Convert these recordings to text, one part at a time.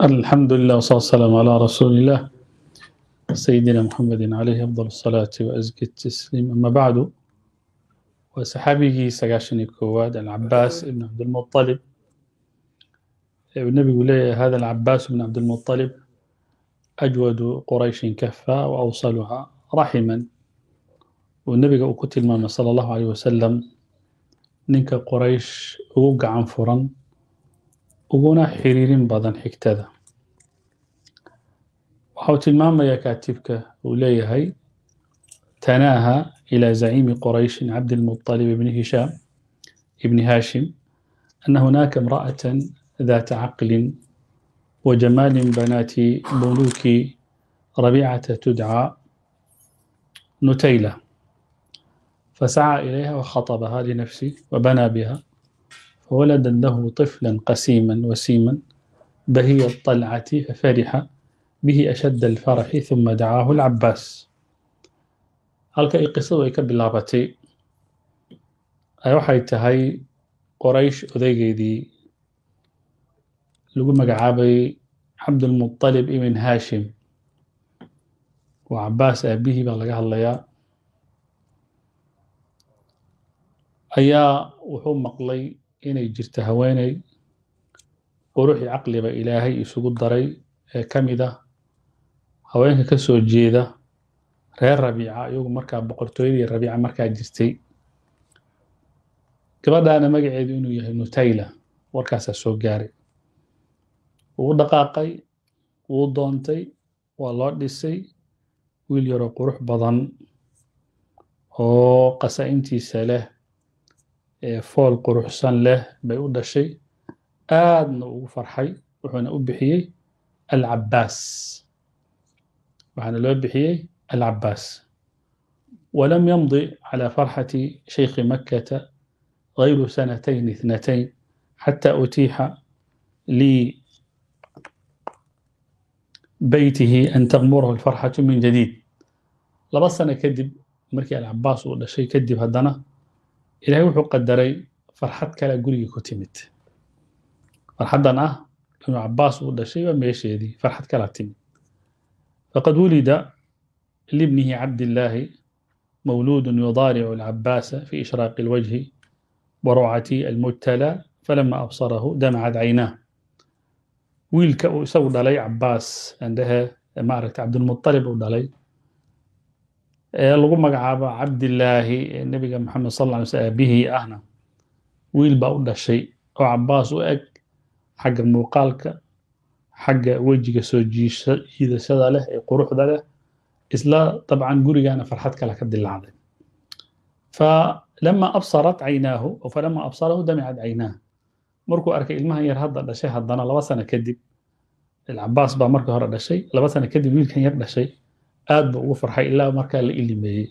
الحمد لله والصلاة والسلام على رسول الله سيدنا محمد عليه أفضل الصلاة وأزكى التسليم أما بعد وصحابه سقاشني كواد العباس بن عبد المطلب النبي يقول هذا العباس بن عبد المطلب أجود قريش كفا وأوصلها رحما والنبي قتل ماما صلى الله عليه وسلم ninka qoraysh ugu gacan furan uguna xiriirin badan xigtada waxa uu tilmaamayaa kaatibka uu leeyahay tanaaha إلى زعيم قريش عبد المطلب بن هشام ابن هاشم أن هناك امرأة ذات عقل وجمال بنات ملوك ربيعة تدعى نتيلة فسعى إليها وخطبها لنفسه وبنى بها فولد له طفلا قسيما وسيما بهي الطلعة ففرح به أشد الفرح ثم دعاه العباس halka ay qisadu ay ka bilaabatay ay waxay tahay qoraysh odaygeedii lagu magacaabay cabdulmuطalib ibn haashim waa cabaas aabihii baa laga hadlayaa ayaa wuxuu maqlay inay jirto haweeney quruxii caqliba ilaahay isugu daray ee ka mid ah haweenka ka soo jeeda reer rabiica iyagu markaa boqortooyadii rabiica markaa jirtay gabadhaana magaceedu inuu yahay nutayla warkaasaa soo gaaray wuu dhaqaaqay wuu doontay waa loo dhisay wiil yaroo qurux badan oo qasa intiisa leh fool quruxsan leh bay u dhashay aadna ugu farxay wuxuuna u bixiyey alcabaas waxaana loo bixiyey alcabaas walam yamdi calى farxati shaykhi makata غayru sanatayn اثnatayn xatى utiixa lii beytihi an taqmurahu اlfarxaةu min jadiid laba sano kadib markii alcabaas uu dhashay kadib haddana ilaahay wuxuu qadaray farxad kale gurigii ku timid farxaddan ah ibnu cabaas uu dhashayba meesheedii farxad kala timid faqad wulida libnihi cabdillaahi mawluudun yudaaricu alcabaasa fi ishraaqi alwajhi warucati almujtalaa falama absarahu damacad caynaa wiilka uu isagu dhalay cabaas indhehe maaragta cabdilmualib uu dhalay ee lagu magacaabo cabdilaahi nebiga maxamed sal lla ly sl aabihii ahna wiil baa u dhashay oo cabaas u eg xagga muuqaalka xagga wejiga soo jiidashada leh ee quruxda leh isla dabcan gurigaana farxad kale ka dilaacday falama absarat caynaahu falama absarahu damicat caynaah markuu arkay ilmahan yar hadda dhashay haddana laba sana kadib cabaas baa markii hore dhashay laba sana kadib wiilkan yar dhashay aad buu ugu farxay ilaa markaa la ilimeeyey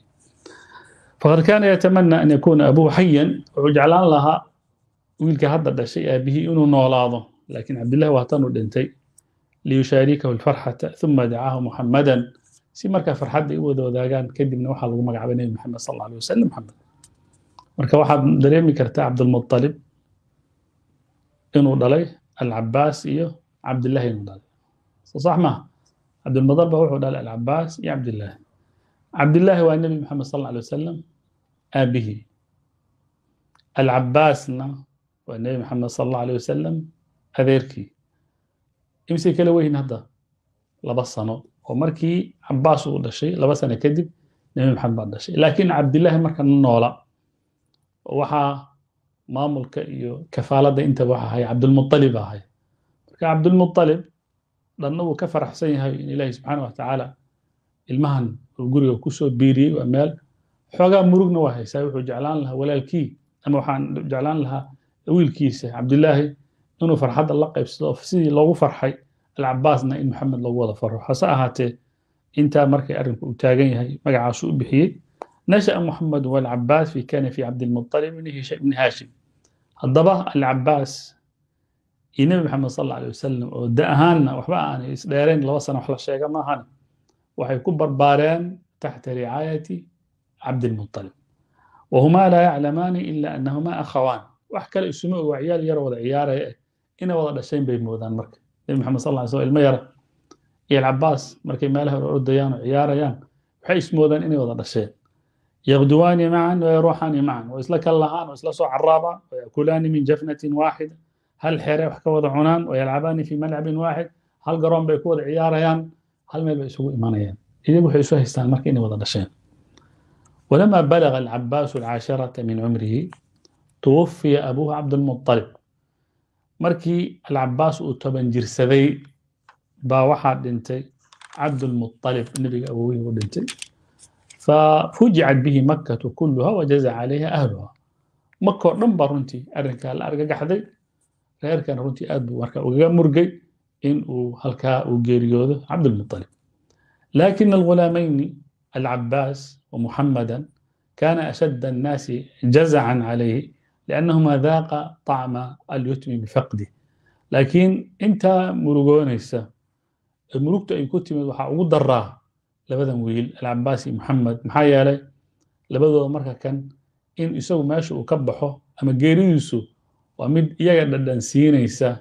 faqad kaana yatamana an yakuuna abuhu xayan wuxuu jeclaan lahaa wiilka hadda dhashay aabihii inuu noolaado laakiin cabdillahi waa tanuu dhintay liyushaarikahu lfarxata uma dacaahu muxamadan si markaa farxadda u wada wadaagaan kadibna waxaa lagu magacaabay nebi maxamed sal alla alay wasalam maxamed marka waxaad dareemi kartaa cabdulmutalib inuu dhalay alcabaas iyo cabdillahi inuu dhalay soo sax cabdulmadar ba wuxuu dhalay alcabaas iyo cabdillaahi cabdillaahi waa nebi moxamed sal alla alay wasalam aabihi alcabaasna waa nebi moxamed sal alla alay wasalam adeerkii imisay kala weyhin hadda laba sano oo markii cabaas uu dhashay laba sano kadib nebi maxamed baa dhashay laakiin cabdillaahi marka noola waxaa maamulka iyo kafaaladda intaba waxa ahay cabdulmualib ahay marka cabdilmualib dhanna wuu ka faraxsan yahay in ilaahi subxaana wa tacaala ilmahan uu guriga kusoo biiriyey waa meel xoogaa murugna waa haysaa wuxuu jeclaan lahaa walaalkii ama waxaan jeclaan lahaa wiilkiisa cabdillaahi inuu farxadda la qaybsado sidii loogu farxay alcabbaasna in maxamed loogu wada faro hase ahaatee intaa markay arrinku uu taagan yahay magacaasu u bixiyey nasha'a muxamed walcabaas fi kana fi cabdilmualib ibni hashim haddaba alcabbaas iyo nebi maxamed sal alay wasalam oo da ahaanna waxba aanay isdheerayn laba sana wax la sheega maahan waxay ku barbaareen taxta ricaayati cabdilmuطalib wahumaa laa yaclamaani ila anahumaa akhawaan wax kale isuma ogo ciyaal yar wada ciyaaraya eh inay wada dhashayn bay moodaan marka nebi maxamed sal ly slm ilmo yara iyo alcabaas markay meelaha hore ordayaan oo ciyaarayaan waxay ismoodaan inay wada dhasheen yakduwaani macan wayaruuxaani macan waa isla kal lahaan oo isla soo caraabaan wayakulaani min jafnatin waaxida hal xeeray wax ka wada cunaan wayalcabaani fii malcabin waaxid hal garoon bay ku wada ciyaarayaan hal meel bay isugu imanayaan iyagu waxay isu haystaan marka inay wada dhasheen walamaa balaga alcabaasu alcaasharata min cumrihi tuwafiya abuuhu cabdulmuطalib markii alcabaas uu toban jirsaday baa waxaa dhintay cabdulmuطalib nebiga awowihii u dhintay fafujicat bihi makkatu kuluha wajaza calayha ahluha maka dhan baa runtii arrinkaa la argagaxday reerkan runtii aad buu marka ugaga murgay in uu halkaa uu geeriyoodo cabdulmualib lakin algulaamayni alcabbaas muxammadan kana كان annaasi jazacan calayhi عليه لأنهما ذاق alyutmi bifaqdi laakiin intaa murugoonaysa مرقونيسا ay ku كنت وحا ugu daraa labadan wiil alcabaas iyo maxamed maxaa yeelay labadooda marka kan in isagu meesha uu ka baxo ama geeridiisu waa mid iyaga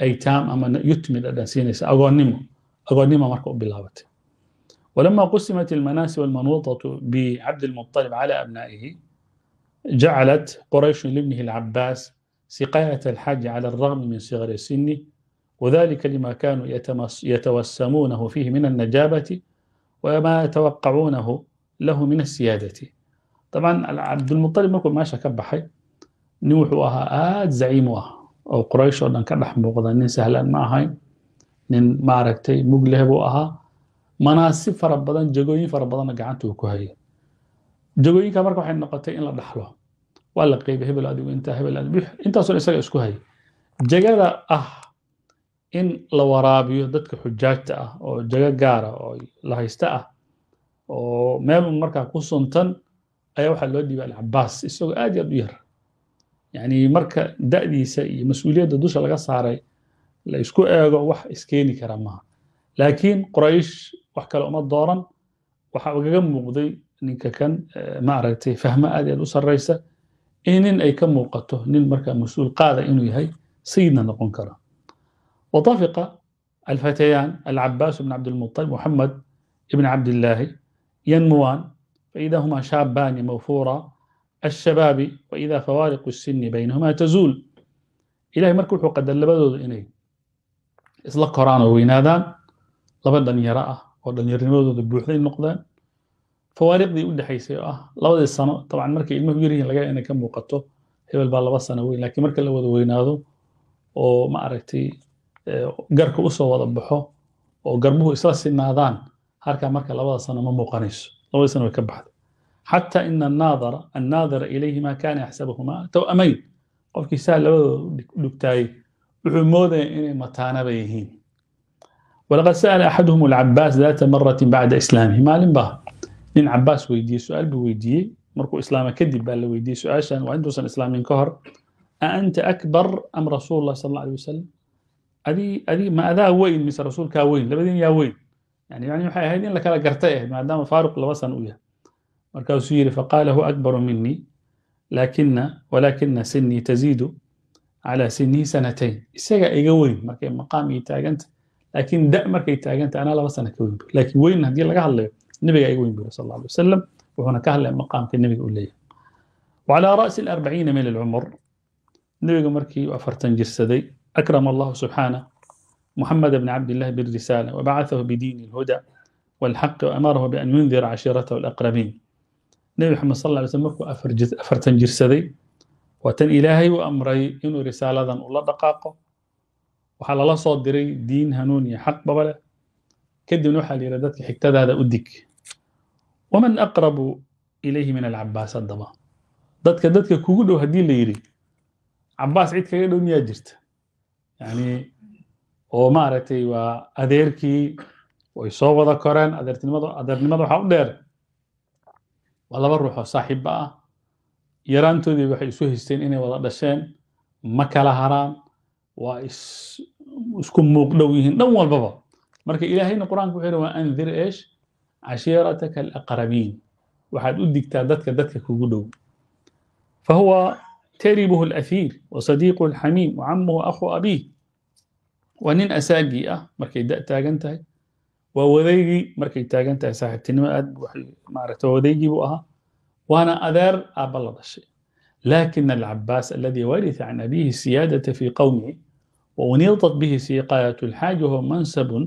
أي تام أما yutmi dhadhansiinaysa agoonnimo agoonnimo marka u bilaabatay ولما قسمت المناس والمنوطة بعبد المطلب على أبنائه جعلت قريش لابنه العباس سقاية الحج على الرغم من صغر السن وذلك لما كانوا يتوسمونه فيه من النجابة وما يتوقعونه له من السيادة طبعا عبد المطلب ما شكب ماشي كبحي nin wuxuu ahaa aad zaciim u ah oo qoraysh oo dhan ka dhex muuqda nin sahlan ma ahayn nin maaragtay mugleh buu ahaa manaasib fara badan jagooyin fara badanna gacantuu ku hayay jagooyinka marka waxay noqotay in la dhaxlo waa la qeybay hebel adigu intaa hebel adigu intaasoo isaga isku hayay jagada ah in la waraabiyo dadka xujaajta ah oo jago gaara ah, oo la haysta ah oo meel markaa ku suntan ayaa waxaa loo dhiibay alcabaas isagoo aad iyo aad u yar yani marka da'diisa iyo mas-uuliyadda dusha laga saaray la isku eego wax iskeeni kara maha laakiin quraysh wax kale uma dooran waxa ugaga muuqday ninka kan eh, maaragtay fahmo aad iy aad u sarraysa in nin ay ka muuqato nin marka mas-uul qaada inuu yahay sayidna noqon karo wadafiqa alfatayaan alcabaas bn cabdilmualib muxamed ibn cabdillaahi yanmuwaan faida huma shaabani mawfuura الشhباaب وإdا فwارق sini بينهma tazuul ilahy marka wuxuu qadar labadooda inay isla koraan oo weynaadaan laba dhalinyaro ah oo dhalinyaromadooda buuxday noqdaan fawaariqdii u dhexaysay oo ah labadii sano dabcan markay ilmuhu yaryihin laga inay ka muuqato hebel baa laba sano weyn lakiin marka la wada weynaado oo ma aragtay garka usoo wada baxo oo garbuhu isla sinaadaan harkaa marka labada sano ma muuqanayso labadii sano way ka baxda xata ina annaadara annaadira ilayhimaa kaana yaxsabuhumaa towamayn qofkii saa labadooda dhugtaayey wuxuu moodaya inay mataanaba yihiin walaqad sa'ala axaduhum alcabaas daata marati bacda islaamihi maalin baa nin cabaas weydiiyey su-aal buu weydiiyey markuu islaama kadib baa la weydiiyey su-aashan waa intuusan islaamin ka hor a anta akbar am rasuul lah sal alla alay wasalam adii adii ma adaa weyn mise rasuulkaa weyn labadiin yaa weyn yani yani waxay ahayd in la kala gartay ahayd maadaama faaruq laba sana u yahay markaasuu yidhi faqaala hu akbaru minii laakina walaakina sinii taziidu calaa sinii sanatayn isagaa iga weyn markay maqaam iyo taaganta laakiin da markay taaganta anaa laba sana ka weyn bu weyn haddii laga hadlayo nebigaa iga weyn buri sal alla wasalam wuxuuna ka hadlaya maqaamka nebiga uu leeyahay وعلى رأس الأربعين من العمر نبي مركي أفرتن جسدي أكرم الله سبحانه محمد بن عبد الله بالرسالة وبعثه بدين الهدى والحق وأمره بأن ينذر عشيرته الأقربين nebi maxamed sal ly slm markuu afartan jirsaday waa tan ilaahay u amray inuu risaaladan ula dhaqaaqo waxaa lala soo diray diin hanuun iyo xaq baba kadibna waxaa la yidhah dadka xigtadaada u dig waman aqrabu ilayhi min alcabaas haddaba dadka dadka kugu dhow haddii la yidhi cabaas cid kaga dhow miyaa jirta yani oo maaragtay waa adeerkii way soo wada koreen adeernimada waxaa u dheer waa laba ruux oo saaxiibba ah yaraantoodii waxay isu haysteen inay wada dhasheen ma kala haraan waa isku muuq dhow yihiin dhan walbaba marka ilaahayna qur-aanku wuxuu yihi waa andir eesh cashiirataka alaqrabiin waxaad u digtaa dadka dadka kugu dhow fahuwa wa اlaثiir wasadiiquhu wa camuhu akhu abiih waa nin asaagii ah markay da taagan tahay waa wadaygii markay taagan tahay saaxiibtinimo aad maarata wadaygii buu ahaa waana adeer aabba la dhashay lakin alcabaas aladii waritha can abihi siyaadata fi qowmihi wauniidat bihi siqaayatu lxaaji huwa mansabun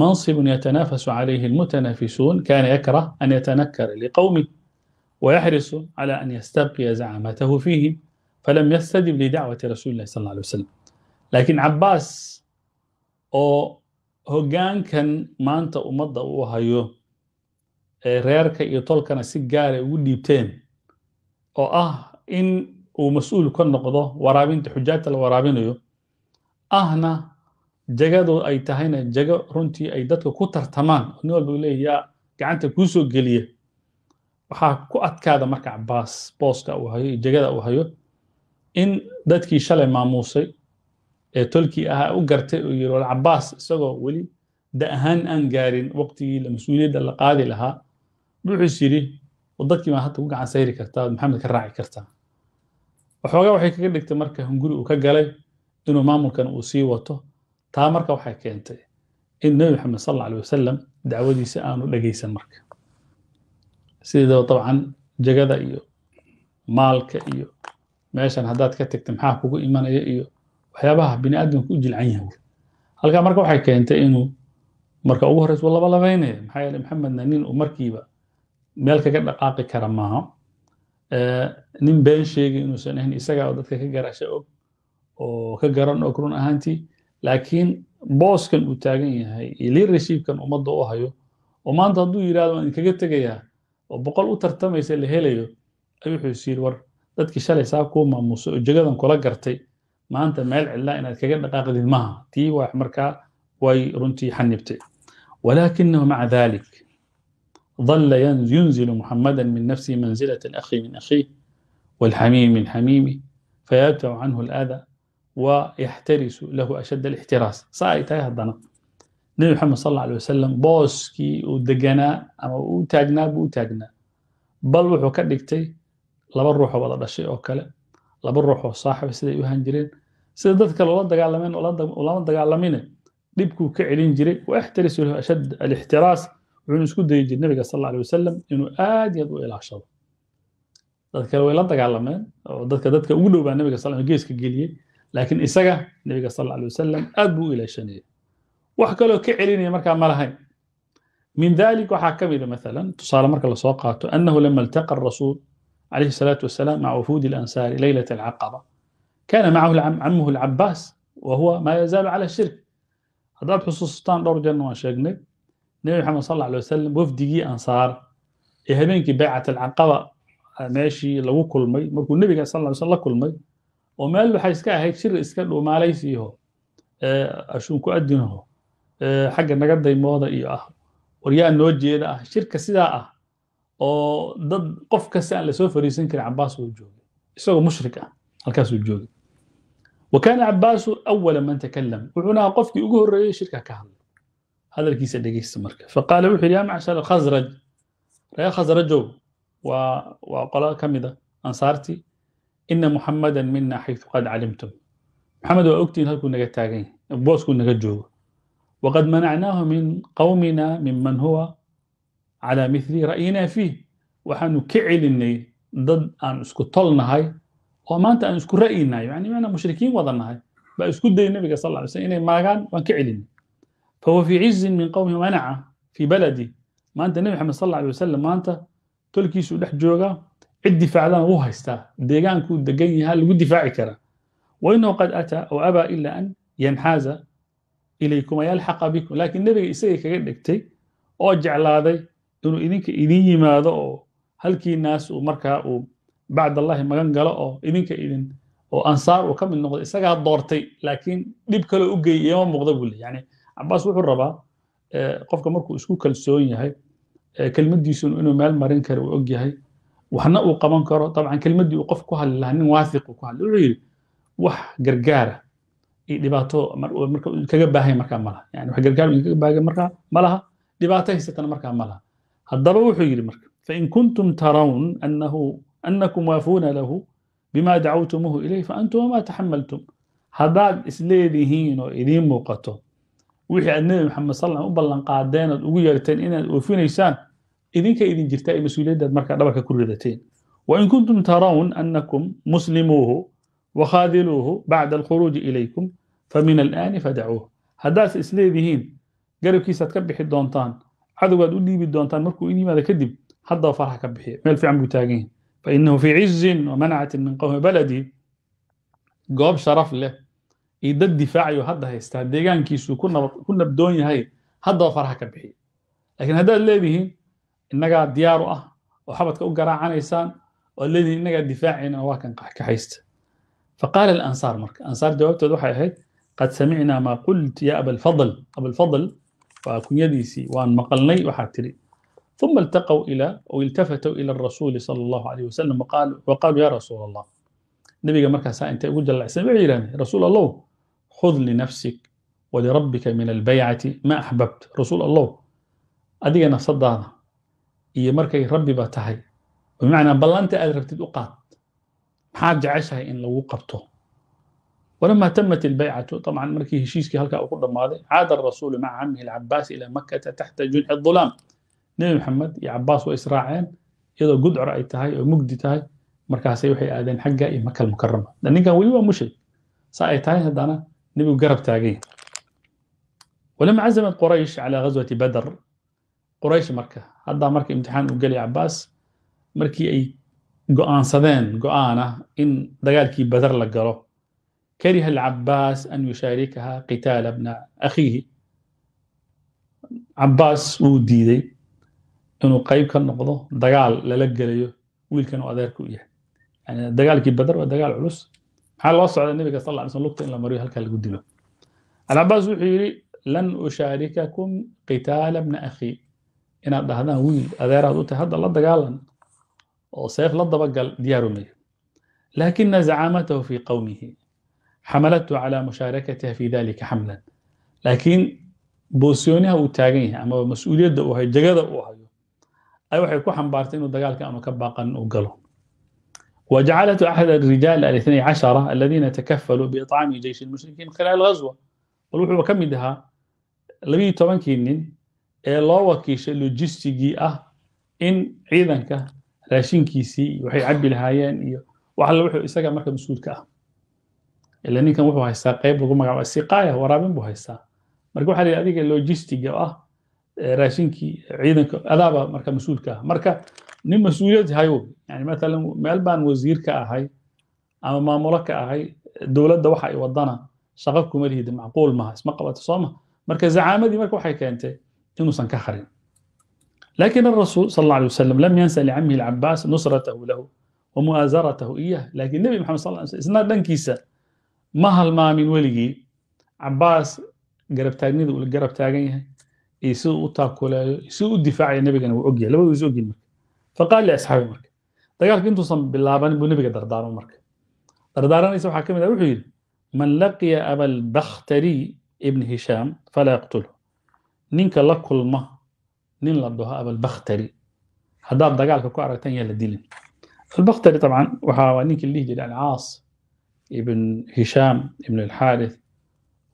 منصب يتنافس عليه المتنافسون كان يكره أن يتنكر لقومه ويحرص على أن يستبقي زعامته فيه فلم يستجب لدعوة رسول الله صلى الله عليه وسلم لكن عباس hoggaankan maanta ummadda uu hayo ee reerka iyo tolkana si gaara ah ugu dhiibteen oo ah in uu mas-uul ka noqdo waraabinta xujaajta la waraabinayo ahna jagadu ay tahayna jago runtii ay dadka ku tartamaan oo nin walba leeya yaa gacanta kuu soo geliya waxaa ku adkaada marka baas booska uu hayo iyo jagada uu hayo in dadkii shalay maamuusay ee tolkii ahaa u gartay oo yiri walcabaas isagoo weli da ahaan aan gaarin waqtigii mas-uuliyadda la qaadi lahaa wuxuus yidhi dadkii baa hadda ku gacan sayri kartaa ood maxamed ka raaci kartaa waxoogaa waxay kaga dhigtay marka hunguri uu ka galay inuu maamulkan uu sii wato taa marka waxay keentay in nebi maxamed sal alla alay wasalam dacwadiisa aanu dhegaysan marka sideedaba dabcan jagada iyo maalka iyo meeshan haddaad ka tagta maxaa kugu imanaya iyo waxyaabaha biniaadamka u jilcan yahay halkaa marka waxay keentay inuu marka ugu horreys wa laba maxaa yeele maxamedna nin uu markiiba meel kaga dhaqaaqi kara maaha nin been sheegay inuusan ahayn isagaa dadka ka garasha og oo ka garan og run ahaantii laakiin booskan uu taagan yahay iyo leadershipkan ummadda u hayo oo maanta hadduu yidhahdo waan idinkaga tegayaa oo boqol u tartamaysa la helayo ayuu wuxuu is war dadkii shalay saa kuu maamuusay oo jagadan kula gartay maanta meel cidlaa inaad kaga dhaqaaqdid maaha tii waa markaa way runtii xanibtay walakinahu maca dalik ظل ينزل محمدا من نفسه منزلة الأخي من أخيه والحميم من حميمه فيبتع عنه الأذى ويحترس له أشد الاحتراس سايتاي هدنا نبي محمد صلى الله عليه وسلم بوسكي ودقنا أما وتاقنا بوتاقنا بل وحو كدقتي لبا روحو بلا دشي أو كلا laba ruux oo saaxiba siday u ahaan jireen sida dad kale ula dagaalameen ulama dagaalamine dhibkuu ka celin jiray waxtarisu lahu ashad alixtiraas wuxuuna isku dayi jiray nabiga sal alla alay wasalam inuu aad iyo aad u ilaashado dad kale way la dagaalameen oo dadka dadka ugu dhow baa nabiga sal geeska geliyey laakiin isaga nabiga sal alay wasalam aad buu u ilaashanayay wax kaloo ka celinaya markaa ma lahayn min dalik waxaa ka mida ah maalan tusaale marka lasoo qaato annahu lama iltaqa rasuul عليه الصلاة والسلام مع وفود الأنصار ليلة العقبة كان معه عمه العباس وهو ما يزال على الشرك هذا xusuustaan dhowr jeer waan sheegnay nebi maxamed sal alay wasalam wafdigii ansaar ee habeenkii baycat alcaqaba meeshii lagu kulmay markuu nebiga sal alay slam la kulmay oo meel waxay iska ahayd shir iska dhuumaalaysiiho ashuunku adinho xagga naga daymooda iyo ah war yaa noo jeeda ah shirka sidaa ah oo dad qof kasta aan lasoo fariisan karin cabaas wuu joogay isagoo mushrik ah halkaasuu joogay wa kaana cabaasu awala man takalam wuxuuna ahaa qofkii ugu horreeyey shirka ka hadlay hadalkiisa dhegeysta marka faqaala wuxuu yidhi yaa macshar alkhasraj reer khasrajow waa waa qolo ka mid a ah ansaartii ina muxamadan mina xaytu qad calimtum muxamed waa ogtihiin halkuu naga taagan yahay booskuu naga joogo waqad manacnaahu min qawmina miman huwa calaa mili ra'yina fiih waxaanu ka celinay dad aan isku tolnahay oo maanta aan isku ra'yinahay yani mushrikiin wada nahay baa isku dayay nabiga sal ly slm inay maagaan waan ka celinay huwa fii cizin min qowmi manaca fi baladi maanta nebi maxamed sal alay wasalam maanta tolkiisuu dhex joogaa cid difaacdana wuu haystaa deegaankuu degan yahaa lagu difaaci karaa wainahu qad ataa aw abaa ila an yanxaaza ilaykum ayalxaqa bikum laakiin nebiga isagay kaga dhegtay oo jeclaaday inuu idinka idin yimaado oo halkiinaas uu markaa uu bacdallahi magan galo oo idinka idin oo ansaar uu ka mid noqdo isagaa doortay laakiin dhib kaloo u geey iyama muuqda buu le yani cabaas wuxuu rabaa eh, qofka markuu isku kalsoon yahay eh, kelmadiisun inuu meel marin kara uu og yahay waxna uu qaban karo dabcan kelmaddii uu qof ku hadli lahaa nin waahiqu ku hadli wuxuu yidhi wax gargaara iyo dhibaato kaga baahay markaa malaha yani wax gargaar kaga baahay markaa malaha dhibaato haysatana markaa malaha haddaba wuxuu yidhi marka fain kuntum tarawn anakum waafuuna lahu bima dacawtumuuhu ilayh fa antum wamaa taxamaltum haddaad isleedihiin oo idiin muuqato wixii aad nebi maxamed sal u ballanqaadeen oad ugu yeerteen inaad oofinaysaan idinka idin jirta ee mas-uuliyaddaad markaa dhabarka ku ridateen wain kuntum tarawn anakum muslimuuhu wakhaadiluuhu bacda alkhuruuji ilaykum famin alaani fadacuuh haddaadse isleedihiin garabkiisaad ka bixi doontaan cadowgaad u dhiibi doontaan markuu in yimaado kadib haddaba farxa ka bixiya meel fiican buu taagan yahay fainahu fii cizin wamanacatin min qawmi baladi goob sharaf leh iyo dad difaacayo hadda haystaa deegaankiisuu ku nabdoon yahay haddaba farxa ka bixiya laakiin haddaad leedihiin innagaa diyaaru ah oo xabadka u garaacanaysaan oo leedihiin innagaa difaacayna waa kan kaxaysta faqaala alansaar marka ansaar jawaabteed waxay ahayd qad samicnaa maa qult ya abalfadl abalfadl waa kunyadiisii waan maqalnay waxaa tidhi uma iltaqw ila ow iltafatw ila rasuuli sala allahu alayh wasalam wa qaaluu ya rasuul allah nabiga markaasaa intay ugu jallacsan waxay yidhahdeen rasuul allow khud linafsik walirabbika min albaycati ma axbabt rasuul allow adiga nafsadaada iyo markay rabbiba tahay bimacnaa ballanta aad rabtid u qaad maxaad jeceshahay in lagu qabto walamaa tamat ilbaycatu abcan markii heshiiskii halkaa uu ku dhammaaday caada arasuulu maca camihi alcabaas ilaa makkata taxta junxi dulaam nebi maxamed iyo cabaas way israaceen iyadoo gudcor ay tahay oo mugdi tahay markaasay waxay aadeen xagga iyo maka almukarama ninkan weli waa mushrik saa ay tahay haddana nebigu garab taagay walama cazamat quraysh calaa ghaswati badr quraysh marka haddaa marka imtixaan uu gelay cabaas markii ay go'aansadeen كره العباس أن يشاركها قتال ابن أخيه عباس wuu diiday inuu qayb ka noqdo dagaal lala gelayo wiilkan uu adeerka u yahay yani dagaalkii badar waa dagaal culus maxaa loo socda nabiga sal alay sl lugta in la mariyo halkaa lagu dilo alcabaas wuxuu yidhi lan ushaarikakum qitaala bna akhii inaad dhahdaan wiil adeeraad u tahay hadda la dagaalan oo seef dabagal diyaarumaya laakina zacamatahu fii qowmihi xamaladtu calaa mushaarakatia fi dalika xamlan laakiin boosiyoonaha uu taagan yahay amaba mas-uuliyadda uu hayo jegada uu hayo ay waxay ku xambaartay inuu dagaalka aanu ka baaqan uu galo وجعلت أحد الرجال الاثني عشر الذين تكفلوا بإطعام جيش المشركين خلال الغزوة والوحو كمدها لبي طبعاً كينين ee loo wakiishay logistigii ah in ciidanka raashinkiisii waxay cabbi lahaayeen iyo wax alla wuxuu isaga marka mas-uulka ah ila ninkan wuxuu haystaa qayb lagu magacaaba siqaaya waraabin buu haystaa marka waxaa la yidhi adiga logistiga ah raashinkii ciidanka adaaba marka mas-uulka ah marka nin mas-uuliyad hayo yani matalan meel baan wasiir ahay ama maamulo ka ahay dowladda waxa ay wadana shaqo kuma lihida macquul maha isma qabato sooma marka zacaamadii marka waxay keentay inuusan ka harin لكن الرسول صلى الله عليه وسلم لم ينسى لعمه العباس نصرته له ومؤازرته إياه لكن النبي محمد صلى الله عليه وسلم إسنا ma halmaamin weligii cabaas garabtaagnida ula garab taagan yahay iyo siduu u taakulayo siduu u difaacayo nebigana wuu ogyahay labadu is ogyihin marka faqaal liasxaabi marka dagaalka intuusan bilaabanin buu nebiga dardaarmo marka dardaaranaysa waxaa ka mid ah wuxuu yidhi man laqiya abalbakhtari ibn hishaam falaa yaqtulhu ninka la kulma nin la dhaho abalbakhtari haddaad dagaalka ku aragtan yaa la dilin abalbakhtari dabcan waxaa waa ninkii la dhihi jiray alcaas ibn hishaam ibn alxaarith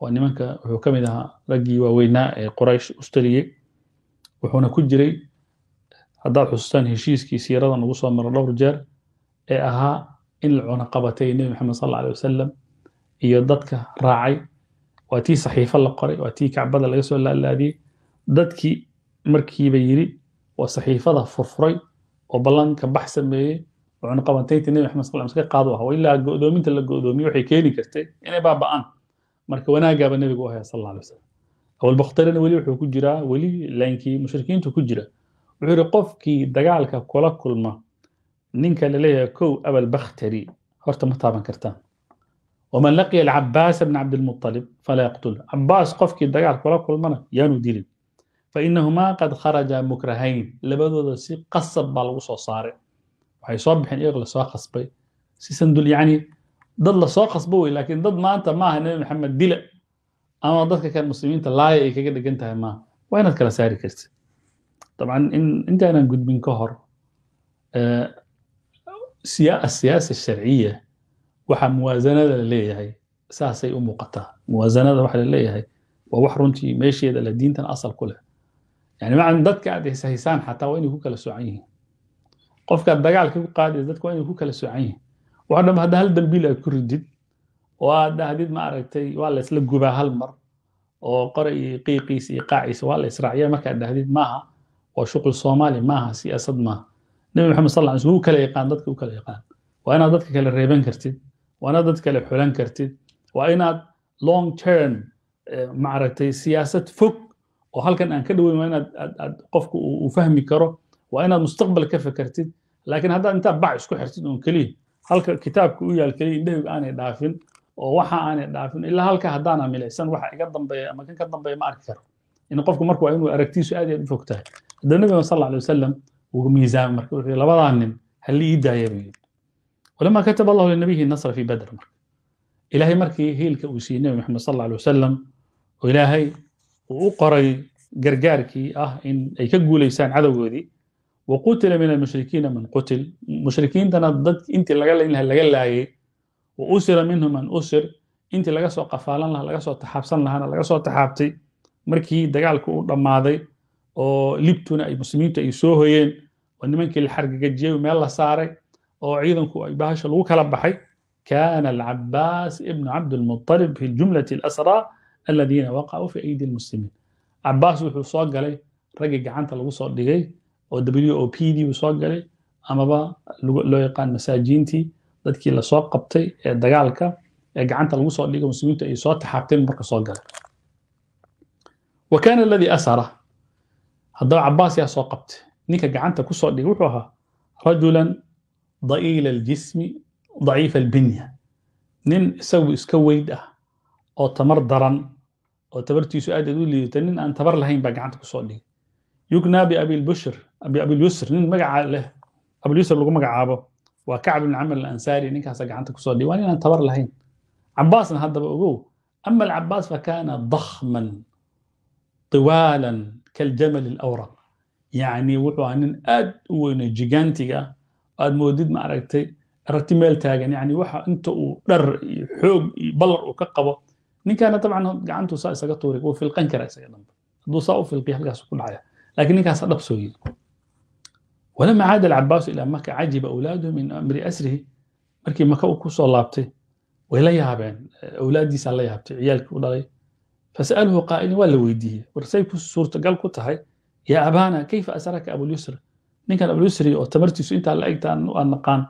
waa nimanka wuxuu ka mid ahaa raggii waaweynaa ee qoraysh ustaliyey wuxuuna ku jiray haddaad xusuustaan heshiiskii siirada nagu soo maro dhowr jeer ee ahaa in la cuno qabatay nebi maxamed sal alay wasalam iyo dadka raacay waa tii saxiifo la qoray waa tii kacbada laga soo laalaadiyey dadkii markiiba yidhi waa saxiifada furfuray oo ballanka bax sameeyey wuxuuna qabantay ti nebi maxamed sal iska qaadu ahaa ilaa go'doominta la go'doomiye waxay keeni kartay inay baaba'aan marka wanaagaaba nebigu u haya sal alla alay wasalam abulbakhtarina weli wuxuu ku jiraa weli laankii mushrikiintu ku jira wuxuu yidhi qofkii dagaalka kula kulma ninka laleeyahay kow abalbakhtari horta ma taaban kartaan waman laqiya alcabaasa bna cabdilmuطalib falaa yaqtul cabaas qofkii dagaal kula kulmana yaanu dilin fainahumaa qad kharaja mukrahayn labadooda si qasab baa lagu soo saaray waxay soo bixeen iyagoo lasoo khasbay si sandul yacni dad lasoo khasbo wey lakin dad maanta maaha nabi maxamed dila ama dadka kan muslimiinta laaya ay kaga dhegan tahay maaha waa inaad kala saari kartid dabcan intaanan gudbin ka hor eh, siyaasa sharciya waxaa muwaasanada la leeyahay saasay u muuqataa muwaasanada waxa la waa wax runtii meesheeda la diintan asal ku leh yani macan dadka aad haysahaysaan xataa waa inay ku kala soocan yihiin qofkaad dagaalka ku qaadaysa dadka waa inay ku kala soocan yihin waxo dham hadda hal dambiil aad ku ridid oo aad dhahdid ma aragtay waa laysla gubaa hal mar oo qora iyo qiiqiisa iyo qaaciisa waa la israaciyaa markaad dhahdid maaha waa shuqul soomaali maaha siyaasad maaha nebi maxamed sal alay slm wuu kala yaqaan dadka u kala yaqaan waa inaad dadka kale reeban kartid waa inaad dad kale xulan kartid waa inaad long term eh, maaragtay siyaasad fog oo halkan aan ka dhaweyn waa inaad qof uu fahmi karo waa inaad mustaqbal ka fekertid laakiin haddaad intaad bac isku xirtid uun keliya halka kitaabka u yaal keliya indhahaygu aanay dhaafin oo waxa aanay dhaafin ilaa halka haddaana milaysan waxa iga dambeeya ama kan ka dambeeya ma arki karo in qofku marka waa inuu aragtiisu aad aad u fog tahay haddaba nabiga sal alla alay wasalam wuu miisaamay marka wuxuu labadaa nin halii daaya buu yidhi walamaa kataba allahu linabiyihi nasra fi badr marka ilaahay markii hiilka uu siiyey nabi maxamed sal alla alay wasalam oo ilaahay uu u qoray gargaarkii ah in ay ka guulaysaan cadowgoodii waqutila min almushrikiina man qutil mushrikiintana dad intii laga laynlaha laga laayey wa usira minhu man usir intii laga soo qafaalan laha laga soo taxaabsan lahaana laga soo taxaabtay markii dagaalku u dhammaaday oo libtuna ay muslimiintu ay soo hoyeen oo nimankii la xargagajiyey meel la saaray oo ciidanku ay bahasha lagu kala baxay kana alcabaas ibnu cabdilmuطalib fi jumlati alasraa aladiina waqacuu fi aydi almuslimiin cabaas wuxuu soo galay raggii gacanta lagu soo dhigay oo w o p dii uu soo galay amaba loo yaqaan masaajiintii dadkii lasoo qabtay ee dagaalka ee gacanta lagu soo dhigo muslimiintu ay soo taxaabteen marka soo galay wa kaana aladii asara haddaba cabaasyaa soo qabtay ninka gacanta ku soo dhigay wuxuu ahaa rajulan da'iila aljismi daciifa albinya nin isagu iska weyd ah oo tamar daran oo tabartiisu aad aad u liidata nin aan tabar lahayn baa gacanta ku soo dhigay yugna abi biabilyusr nin magaca leh abiyusr lagu magacaabo waa kacb ibn camr alansaari ninkaasa gacanta kusoo dhihi waan inaan tabar lahayn cabaasna haddaba ogow ama alcabaas fakana dakhman طiwaala kaljamal alawraq yani wuxuu aha nin aad u weyno jigantiga aad moodid ma aragtay aragti meel taagan yani waxa inta uu dhar iyo xoog iyo ballar uu ka qabo ninkaana tabcan gacantuu saa isaga tuuri wuu filqan karaa isaga dambe hadduu saa u filqiya halkaas ku dhacaya لكن ninkaas dhab sooyey walama caada alcabaasu ilaa maka cajiba awlaaduhu min amri asrihi markii maka u ku soo laabtay way la yaabeen awlaaddiisaa la yaabtay ciyaalkii u dhalay fasa'aluhu qaa'ilin waa la weydiiyey warsay ku suurtagal ku tahay yaa abaana kayfa asraka abulyusri ninkan abulyusri oo tamartiisu intaa la egta aan naqaan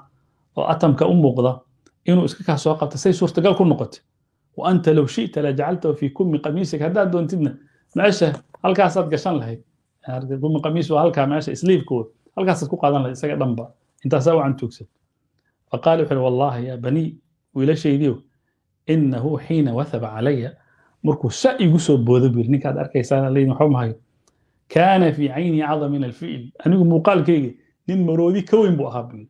oo atamka u muuqda inuu iska kaa soo qabta say suurtagal ku noqotay wa anta low shi'ta la jacaltahu fii kummi qamiisika haddaad doontidna macisha halkaasaad gashan lahayd guma qamiis halkaa meesha isliibkooda halkaasaad ku qaadan lahay isaga dhanba intaasa wacan tuugsan faqaala wuxu uhi wallahi yaa banii wiilashaydiyo inahu xiina wahaba calaya markuu sa igu soo boodo buyiri ninkaad arkaysaana leyin waxba mahayo kaana fii cayni cada min alficil anigu muuqaalkayga nin maroodi ka weyn buu ahaa buyiri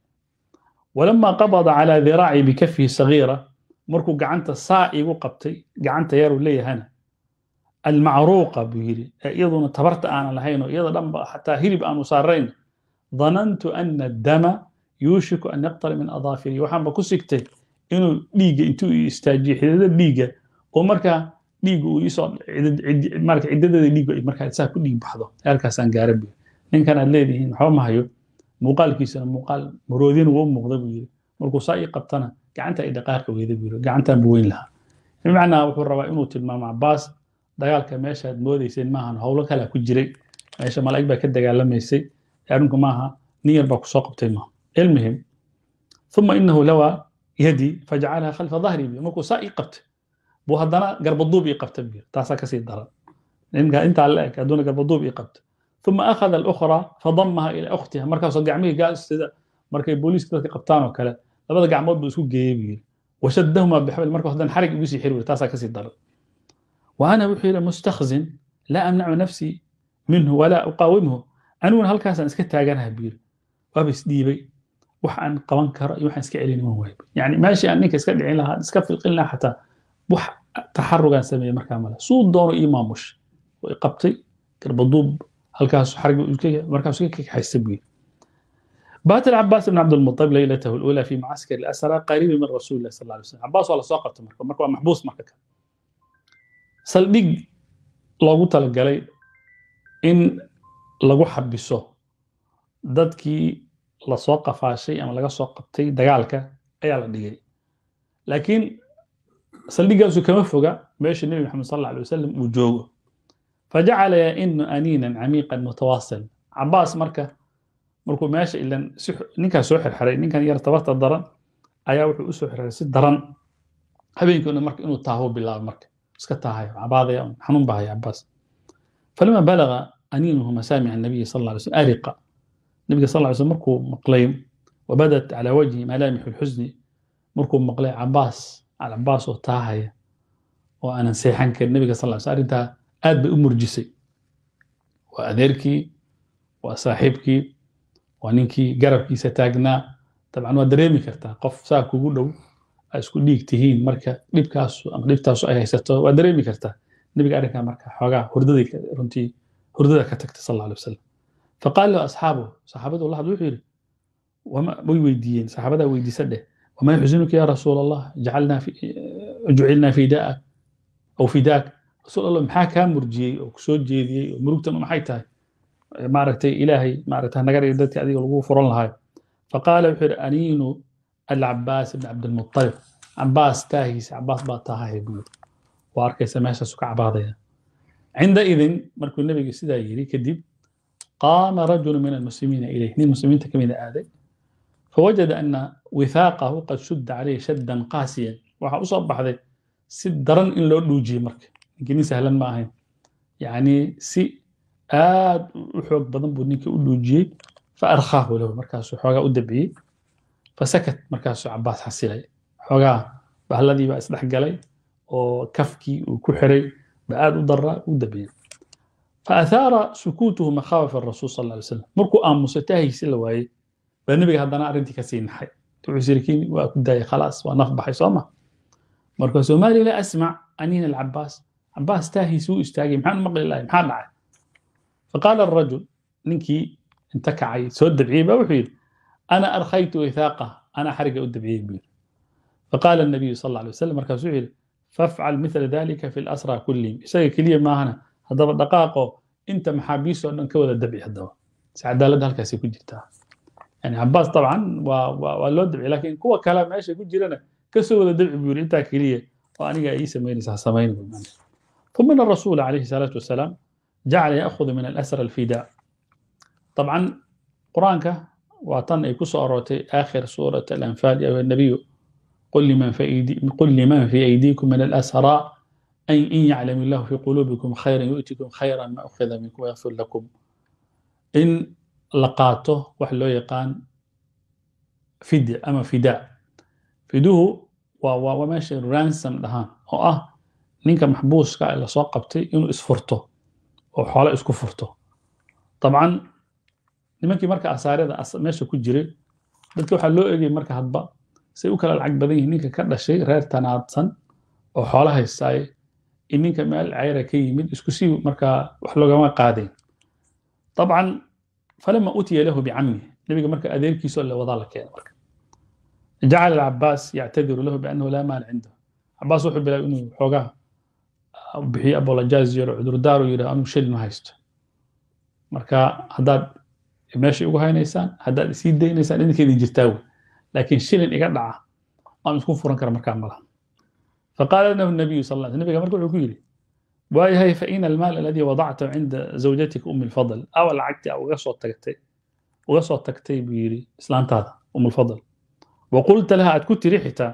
walama qabada calaa diraaci bikafihi sagiira markuu gacanta saa igu qabtay gacanta yaruu leeyahana almacruuqa buu yidhi ee iyaduna tabarta aanan lahayn oo iyada dhanba xataa hilib aanu saarayn danantu ana dama yuushiku an yaqtara min adaafiri waxaanba ku sigtay inuu dhiigga intuu istaajiyo xidada dhiigga oo markaa dhiigga uu isoo marka cidadeeda dhiiggu markaa saa ku dhiig baxdo halkaasaan gaara buu ninkan aad leedihiin waxba ma muuqaalkiisana muuqaal maroodin wuu muuqda buu yidhi markuu saa ii qabtana gacanta ay dhaqaaqi weyda buu yidhi gacantaan buu weyn lahaa bimacnaa wuxuu rabaa inuu tilmaamo cabaas dagaalka meeshaad moodeyseen maahan howlo kalea ku jiray meesha malaa'ig baa ka dagaalamaysay arrinku maaha nin yar kusoo qabtay maaha ilmihim uma inahu lawa yadi fajacalaha khalfa dahri bi markuu saa ii qabtay buu haddana garbaduub ii qabtay bi taasaa kasii daran ninka intaa la eg adduuna garbaduub ii qabtay uma akhada alukra fadamaha ilaa ukhtiha markaasoo gacmihii gaasida markay booliiska dadka qabtaan oo kale labada gacmood buu isku geeyey buu yiri washadahuma bixabl marka haddana xarig igu sii xiri wey taasaa kasii daran وأna wuxuu yidhi mustakzin laa amnacu nafsii minhu walaa uqaawimhu aniguna halkaasaan iska taaganaha bu yiri waaba isdhiibay wax aan qaban karo iyo waxaan iska celin waan waayb yani meeshii aan ninka iska dhicin lahaa iska fiqin lahaa xataa wax taxarugaan sameeyey markaa male suu doono ii maamush way qabtay garbaduub halkaas xargi بات العباس بن عبد المطلب ليلته الأولى في معسكر الأسرى قريب من رسول الله صلى الله عليه وسلم عباس والله ساقط مركب محبوس مركب saldhig loogu talagalay in lagu xabiso dadkii lasoo qafaashay ama laga soo qabtay dagaalka ayaa la dhigay laakiin saldhiggaasu kama foga meesha nebi maxamed sal alla alay wasalam uu joogo fajacala yainu aniinan camiiqan mutawaasil cabaas marka markuu meesha ilan si soo xirxiray ninkan yar tabarta daran ayaa wuxuu usoo xirxiray si daran habeenkiina marka inuu taaho bilaabo marka iska tahay cabaadaya xanuun baa haya cabaas falama balaga aniinuhu masaamic nabiyi sal ly slm ariqa nabiga sal ly slm markuu maqlay wabadat calaa wajhi malaamixu lxusni markuu maqlay cabaas cabaas oo taahaya oo aanan seexan karin nabiga sal slm arrintaa aad bay u murjisay waa adeerkii waa saaxiibkii waa ninkii garabkiisa taagnaa dabcan waa dareemi kartaa qof saa kugu dhow a isku dhiig tihiin marka dhibkaas ama dhibtaasu ay haysato waa dareemi kartaa nebiga arrinkaa marka xoogaa hurdadii runtii hurdada ka tagtay sal alay wasalam faqaal lahu asxaabu saxaabadu la hadl wuxuu yidhi way weydiiyeen saxaabadaa weydiisa dheh wamaa yuxsinuka ya rasuul allah jucilnaa fidaak aw fidaak rasuul allah maxaa kaa murjiyey oo kusoo jeediyey oo murugtan maxay tahay maaragtay ilaahay maaragtay nagar dadka adiga lagu furan lahayo faqaala wuxuu yidhi aniinu alcabaas ibn cabdilmualib cabaas taahiisa cabaas baa tahay buu waa arkaysa meeshaasu ka cabaadaya cinda idin markuu nebigu sidaa yidhi kadib qaama rajulu min almuslimiina ilayh nin muslimiinta ka mida aaday fawajada ana wihaaqahu qad shudda caleyhi shaddan qaasiyan waxaa usoo baxday si daran in loo dhuujiye marka ninkii nin sahlan ma ahayn yacni si aad u xoog badan buu ninka u dhuujiyey fa arkhaahu lahu markaasuu xoogaa u dabciyey fasakat markaasuu cabaas xasilay xoogaa bahladii baa isdhex galay oo kafkii uu ku xiray ba aad u daraa u dabeeyey faathaara sukuutuhu makhaawafa rasuul sal alay slam markuu aamuso tahaysi la waayey baa nebiga haddana arrintii kasii naxay tucusirkiin waa ku daayay khalaas waa naf baxay sooma marka soomaaliya la asmac aniina alcabaas cabaas taahaysi wuu istaagay maxaan u maqli lahay maxaa dhacay faqaala arajul ninkii inta kacay soo dabciyey baa wuxuu yidhi ana arkhaytu wihaaqa anaa xariga u dabciyey buu yiri faqaala anabiyu sal alay wasalam markaasuu wuxuu fafcal mila dalika fi lasraa kullihim isaga keliya maahana haddaba dhaqaaqo inta maxaabiis dhan ka wada dabci haddaba si halkaasay ku jirtaa yani cabaas dabcan waa loo dabci lakin kuwa kale meesha ku jirana kasoo wada dabci buu yiri intaa keliya oo aniga ii samaynaysa samayn ثم ان الرسول عليه الصلاه والسلام جعل ياخذ من الاسرى الفداء طبعا قرانك waa tan ay ku soo aroortay aakhir suurat alanfaal ya nabiyu qul liman fi aydiikum min alasraa in yaclam illahu fi quluubikum khayran yu'tikum khayran ma ukhida minkum wayakfir lakum in la qaato wax loo yaqaan fid ama fidaa fiduhu waa meesha ransom dhahaan oo ah ninka maxbuuska lasoo qabtay inuu isfurto oo xoolo isku furto abcan nimankii marka asaarada meesha ku jiray dadka waxaa loo egay marka hadba say u kala lacag badan yihin ninka ka dhashay reer tanaadsan oo xoola haystaay in ninka meel cayra ka yimid isku sii markaa wax loogama qaadayn abcan falama utiya lahu bicammi nebiga marka adeerkiisoo le wadaa la keena marka jacala alcabaas yactadiru lahu biannahu laa maal cindahu cabaas wuxuu bilaabay inuu xoogaa bixiyo abolajaaziyo cudurdaar u yidhaha anigu shil ma haysto marka haddaad meeshay ugu haynaysaan haddaad isii daynaysaan idinka idin jirtaawe laakiin shilin iga dhaca aan isku furan kara markaa malaha faqaala lahu nabiyu sal sl nabiga marka wuxuu ku yidhi waayahay faina almaal aladii wadacta cinda zawjatika umi lfadl awa lacagtii a uga soo tagtay uga soo tagtay buu yidhi islaantaada um lfadl wa qulta laha aad ku tiri xitaa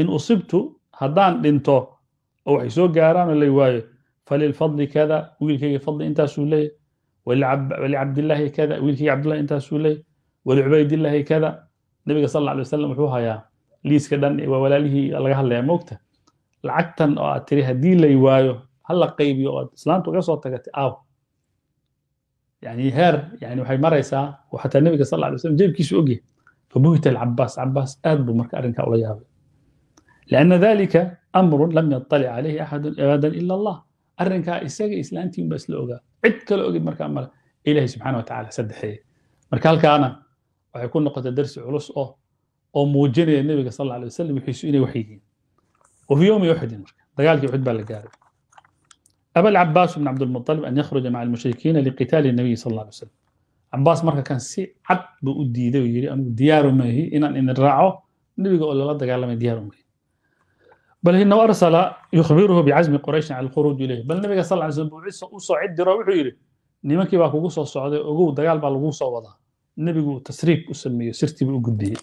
in usibtu haddaan dhinto oo waxay soo gaaraanoo lay waayo falilfadli kada wiilkayga fadli intaasuu leeyahy wlicabdilaahi kada wiilkii cabdillahi intaasuu leey walicubaydillaahi kada nabiga sal alla alay wasalam wuxuu hayaa liiska dhan waa walaalihii laga hadlaya moogta lacagtan oo aad tiri haddii lay waayo hala qaybiyo oo islaanta uga soo tagatay aaw yani heer yani waxay maraysaa xataa nabiga sal alay wasalam jeebkiisu ogyahay fabuhita alcabaas cabaas aad buu marka arrinkaa ula yaabay lianna dalika amrun lam yatalic calayhi axadun abadan ila allah arrinkaa isaga islaantii isla ogaa cid kale ogid markaa male ilahi subxana watacala saddexeeye marka halkaana waxay ku noqotay darsi culus oo oo muujinaya nebiga sal alla alay wasalam wixiisu inay wax yihiin وفي يوم أحد دقالك أحد بالقارب أبى العباس بن عبد المطلب أن يخرج مع المشركين لقتال النبي صلى الله عليه وسلم عباس مرة كان سي عد بأديده ويري أنه ديار ما هي إن إن الراعو النبي قال الله دقال ما ديار ما هي bal hina arsala yukhbiruhu bicasmi qurayshin cala alkhuruuji ileyh bal nabiga sal ly slm buuciisa u soo cid diro wuxuu yidhi nimankii baa kugu soo socday ogow dagaal baa laguu soo wadaa nebigu tasriib u sameeyo sirtii u gudbiyey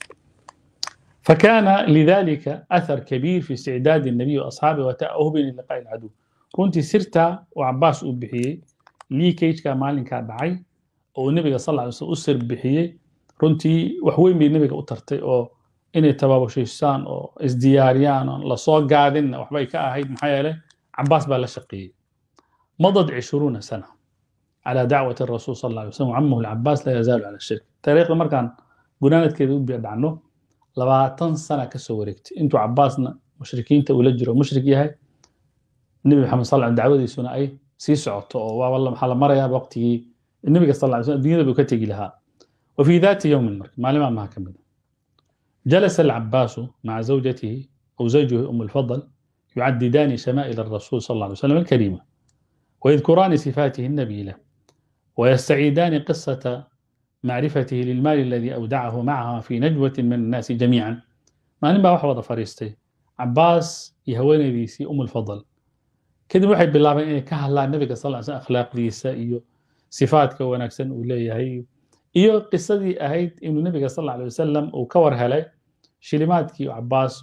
fakaana lidalika athar kabiir fi isticdaadi الnabiy waasxaabi wata'ahubin liqaa'i alcaduw runtii sirtaa oo cabaas uu bixiyey liikajka maalinkaa dhacay oo nebiga sal ly slm u sir runtii wax weyn bay nebiga u tartay oo inay tabaabushaysan oo isdiyaariyaan oon lasoo gaadinna waxbay ka ahayd maxaa yeeley cabaas baa la shaqeeyey madad cishruuna sana calaa dacwati rasuul sal alla alay waslam wacamahu alcabaas yazaalu cala shirk taariikhda markaan gunaanadkeeda u biidhacno labaatan sana kasoo wareegtay intuu cabaasna mushrikiinta ula jiro mushrik yahay nebi maxamed sal l dacwadiisuna ay sii socoto oo waaba la marayaa waqtigii nebiga sal lay slam addunyada buu ka tegi lahaa wa fii daati yowmin marka maalin maalmaha ka mid a ah? جلس العباس مع زوجته أو زوجه أم الفضل يعددان شمائل الرسول صلى الله عليه وسلم الكريمة ويذكران صفاته النبيلة ويستعيدان قصة معرفته للمال الذي أودعه معها في نجوة من الناس جميعا ما نبا وحوض فريستي عباس يهوين ديسي أم الفضل كده واحد بالله إنه يعني كهلا النبي صلى الله عليه وسلم أخلاق ديسا أيوه. صفاتك وناكسن وليه هيو iyo qisadii ahayd inuu nebiga sal alay wasalam uu ka war helay shilimaadkii cabaas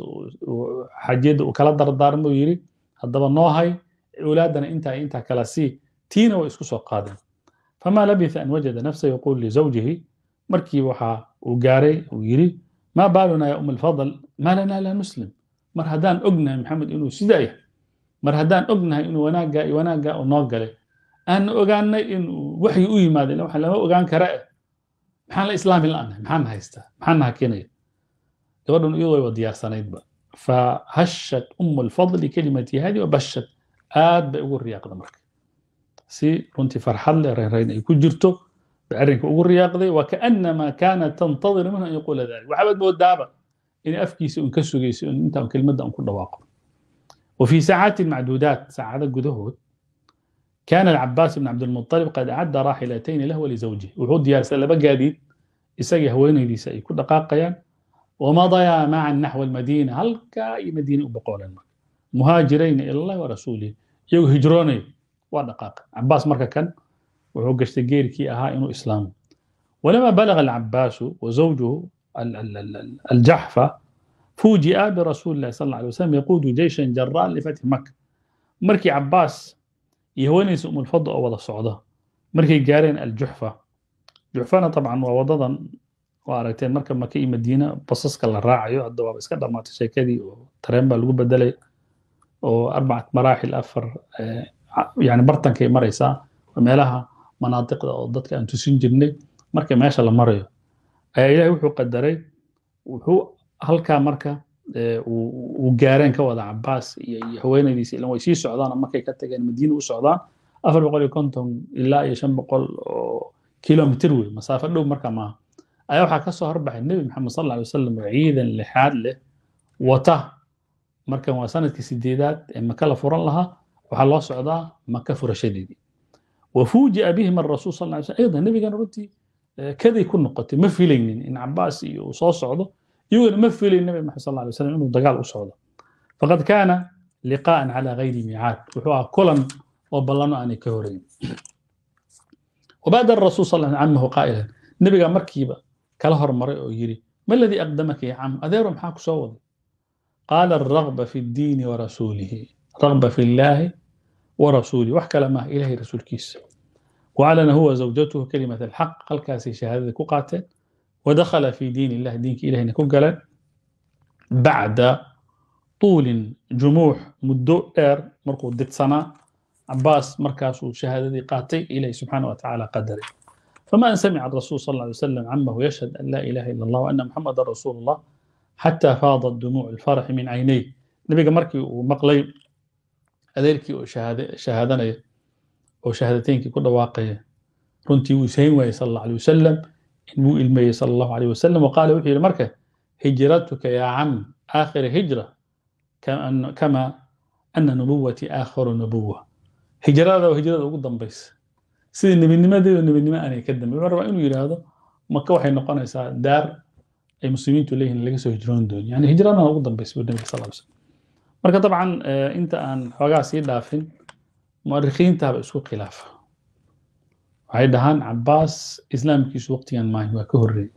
xajiyadda uu kala dardaarmo yidhi haddaba noohay hay owlaadana intaa intaa kala sii tiina way isku soo qaadeen famaa labitha an wajada nafsa yaquul lizawjihi markii waxa uu gaaray uu yidhi maa baaluna ya um alfadl maa lana laa nuslim mar haddaan ognahay maxamed inuu sidaa yahay mar haddaan ognahay inuu wanaaggaa iyo wanaaggaa uu noo galay aan ogaanay inuu waxyi u yimaado lama ogaan kara eh maxaan la islaamin la'anahay maxaa ma haystaa maxaa ma hakinaya gabadhan iyadoo wa diyaarsanaydba fahashat umu lfadli kelimati hadi wabashat aad bay ugu riyaaqda marka si runtii farxad leh reerayn ay ku jirto bay arrinka ugu riyaaqday wa kaanama kaanat tantadiru minhu an yaquula dalik waxaabad moodaaba inay afkiisa un ka sugayso intaan kelimadda un ku dhawaaqo wa fii saacaati macduudaat saacada gudahood kaana alcabaas ibn cabdilmualib qad acadda raaxilatayni lah walizawjihi wuxuu diyaarsaday laba gaadiid isagii haweenaydiisa ay ku dhaqaaqayaan wamadayaa macan naxw almadiina halkaa ay madiina u boqooleen marka muhaajirayna ila allahi warasuulihi iyagoo hijroonaya waa dhaqaaqa cabaas marka kan wuxuu gashtay geerkii ahaa inuu islaamo walamaa balaga alcabaasu wazawjuhu aljaxfa fuuji'a birasuuli illahi sal alla alay wasalam yaquudu jeyshan jaraan lifathi maka markii cabaas iyo haweeneysa umulfadda oo wada socda markay gaareen aljuxfa juxfana dabcan waa wadadan waa aragteen marka maka iyo madiina basaska la raacayo hadda waaba iska dhammaatay sheekadii oo tareen baa lagu bedelay oo arbacat maraaxil afar eh, yani bartankay maraysaa meelaha manaadiqda oo dadka aan tusin jirnay marka meesha la marayo ayaa ilahi wuxuu qadaray wuxuu halkaa marka uu gaareen ka wada cabaas iyo haweenaydiisa ilan way sii socdaan markay ka tageen madiina u socdaan afar boqol iyo konton ilaa iyo shan boqol oo kilomitr wey masaafo dhow marka maaha ayaa waxaa kasoo horbaxay nebi maxamed sal alay wasalam oo ciidan lixaad leh wata markan waa sanadkii sideedaad ee maka la furan lahaa waxaa loo socdaa maka furashadeedii wafuujia bihim arasuul sal lay sl ciidan nebigan runtii kaday ku noqotay ma filaynin in cabaas iyo uu soo socdo yugan ma filin nabi maxamed sal alay slam inuu dagaal u socdo faqad kaana liqaa'an calaa gayri miicaad wuxuu ahaa kulan oo ballanno aanay ka horayn wabaadara rasul sal canhu qaa'ilan nebigaa markiiba kala hormaray oo yidhi ma aladii aqdamaka ya cam adeero maxaa ku soo waday qaala aragba fi ddiini wa rasuulihi ragba fi illaahi wa rasuulihi wax kale maaha ilahay rasuulkiisa waclana huwa zawjatuhu kelimat alxaq halkaasay shahaadada ku qaateen ودخل في دين الله دينك إلهي نكوغلا بعد طول جموح مدو إير مركو ديت سنة عباس مركاسو شهادة قاتي إلهي سبحانه وتعالى قدري فما أن سمع الرسول صلى الله عليه وسلم عمه يشهد أن لا إله إلا الله وأن محمد رسول الله حتى فاضت دموع الفرح من عينيه نبيك مركي ومقلي أذيركي شهادة شهادة أو شهادتين كي كل واقية رنتي وسين صلى الله عليه وسلم inbuu ilmeeyey sal allahu aleyh wasalam wa qaala wuxuu yihi marka hijratuka yaa cam aakhira hijra kama ana nubuwati aakhiru nubuwa hijrada waa hijrada ugu dambaysa sida nebinimadeedu nebinimo aanay ka dambe wuxuu rabaa inuu yidhaahdo maka waxay noqonaysaa daar ay muslimiintu leeyihin laga soo hijroon doon yani hijradan ugu dambaysa buu nabiga sal slam marka dabcan eh, inta aan xoogaa sii dhaafin mu'arikhiintaaba isku khilaafa waxay dhahaan cabaas islaamkiisu waqtigan maahin waa ka horreeyey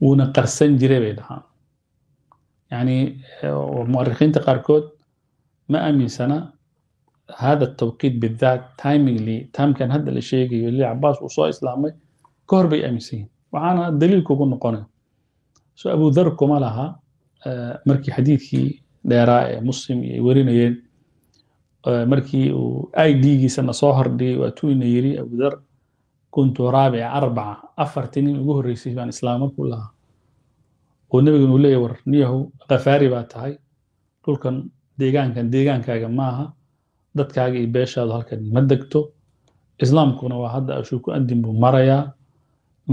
wuuna qarsan jiray bay dhahaan yani muarikiinta qaarkood ma aaminsana hada tawqiit bidaat timingly timekan hadda la sheegayo li cabaas uu soo islaamay ka hor bay aaminsan yihin waxaana daliil kugu noqonay so abudhar kuma laha markii xadiidkii dheeraa ee muslim ay warinayeen markii uu i d giisana soo hordhigay waa tuina yiri abudar kuntu raabica arbaca afarti nin ugu horreysay baan islaam ku lahaa oo nebigan uu leeyahy war niyahow khafaari baa tahay dhulkan deegaankan deegaankaaga maaha dadkaaga iyo beeshaadu halkan ma degto islaamkuna waa hadda ashuuku adin buu marayaa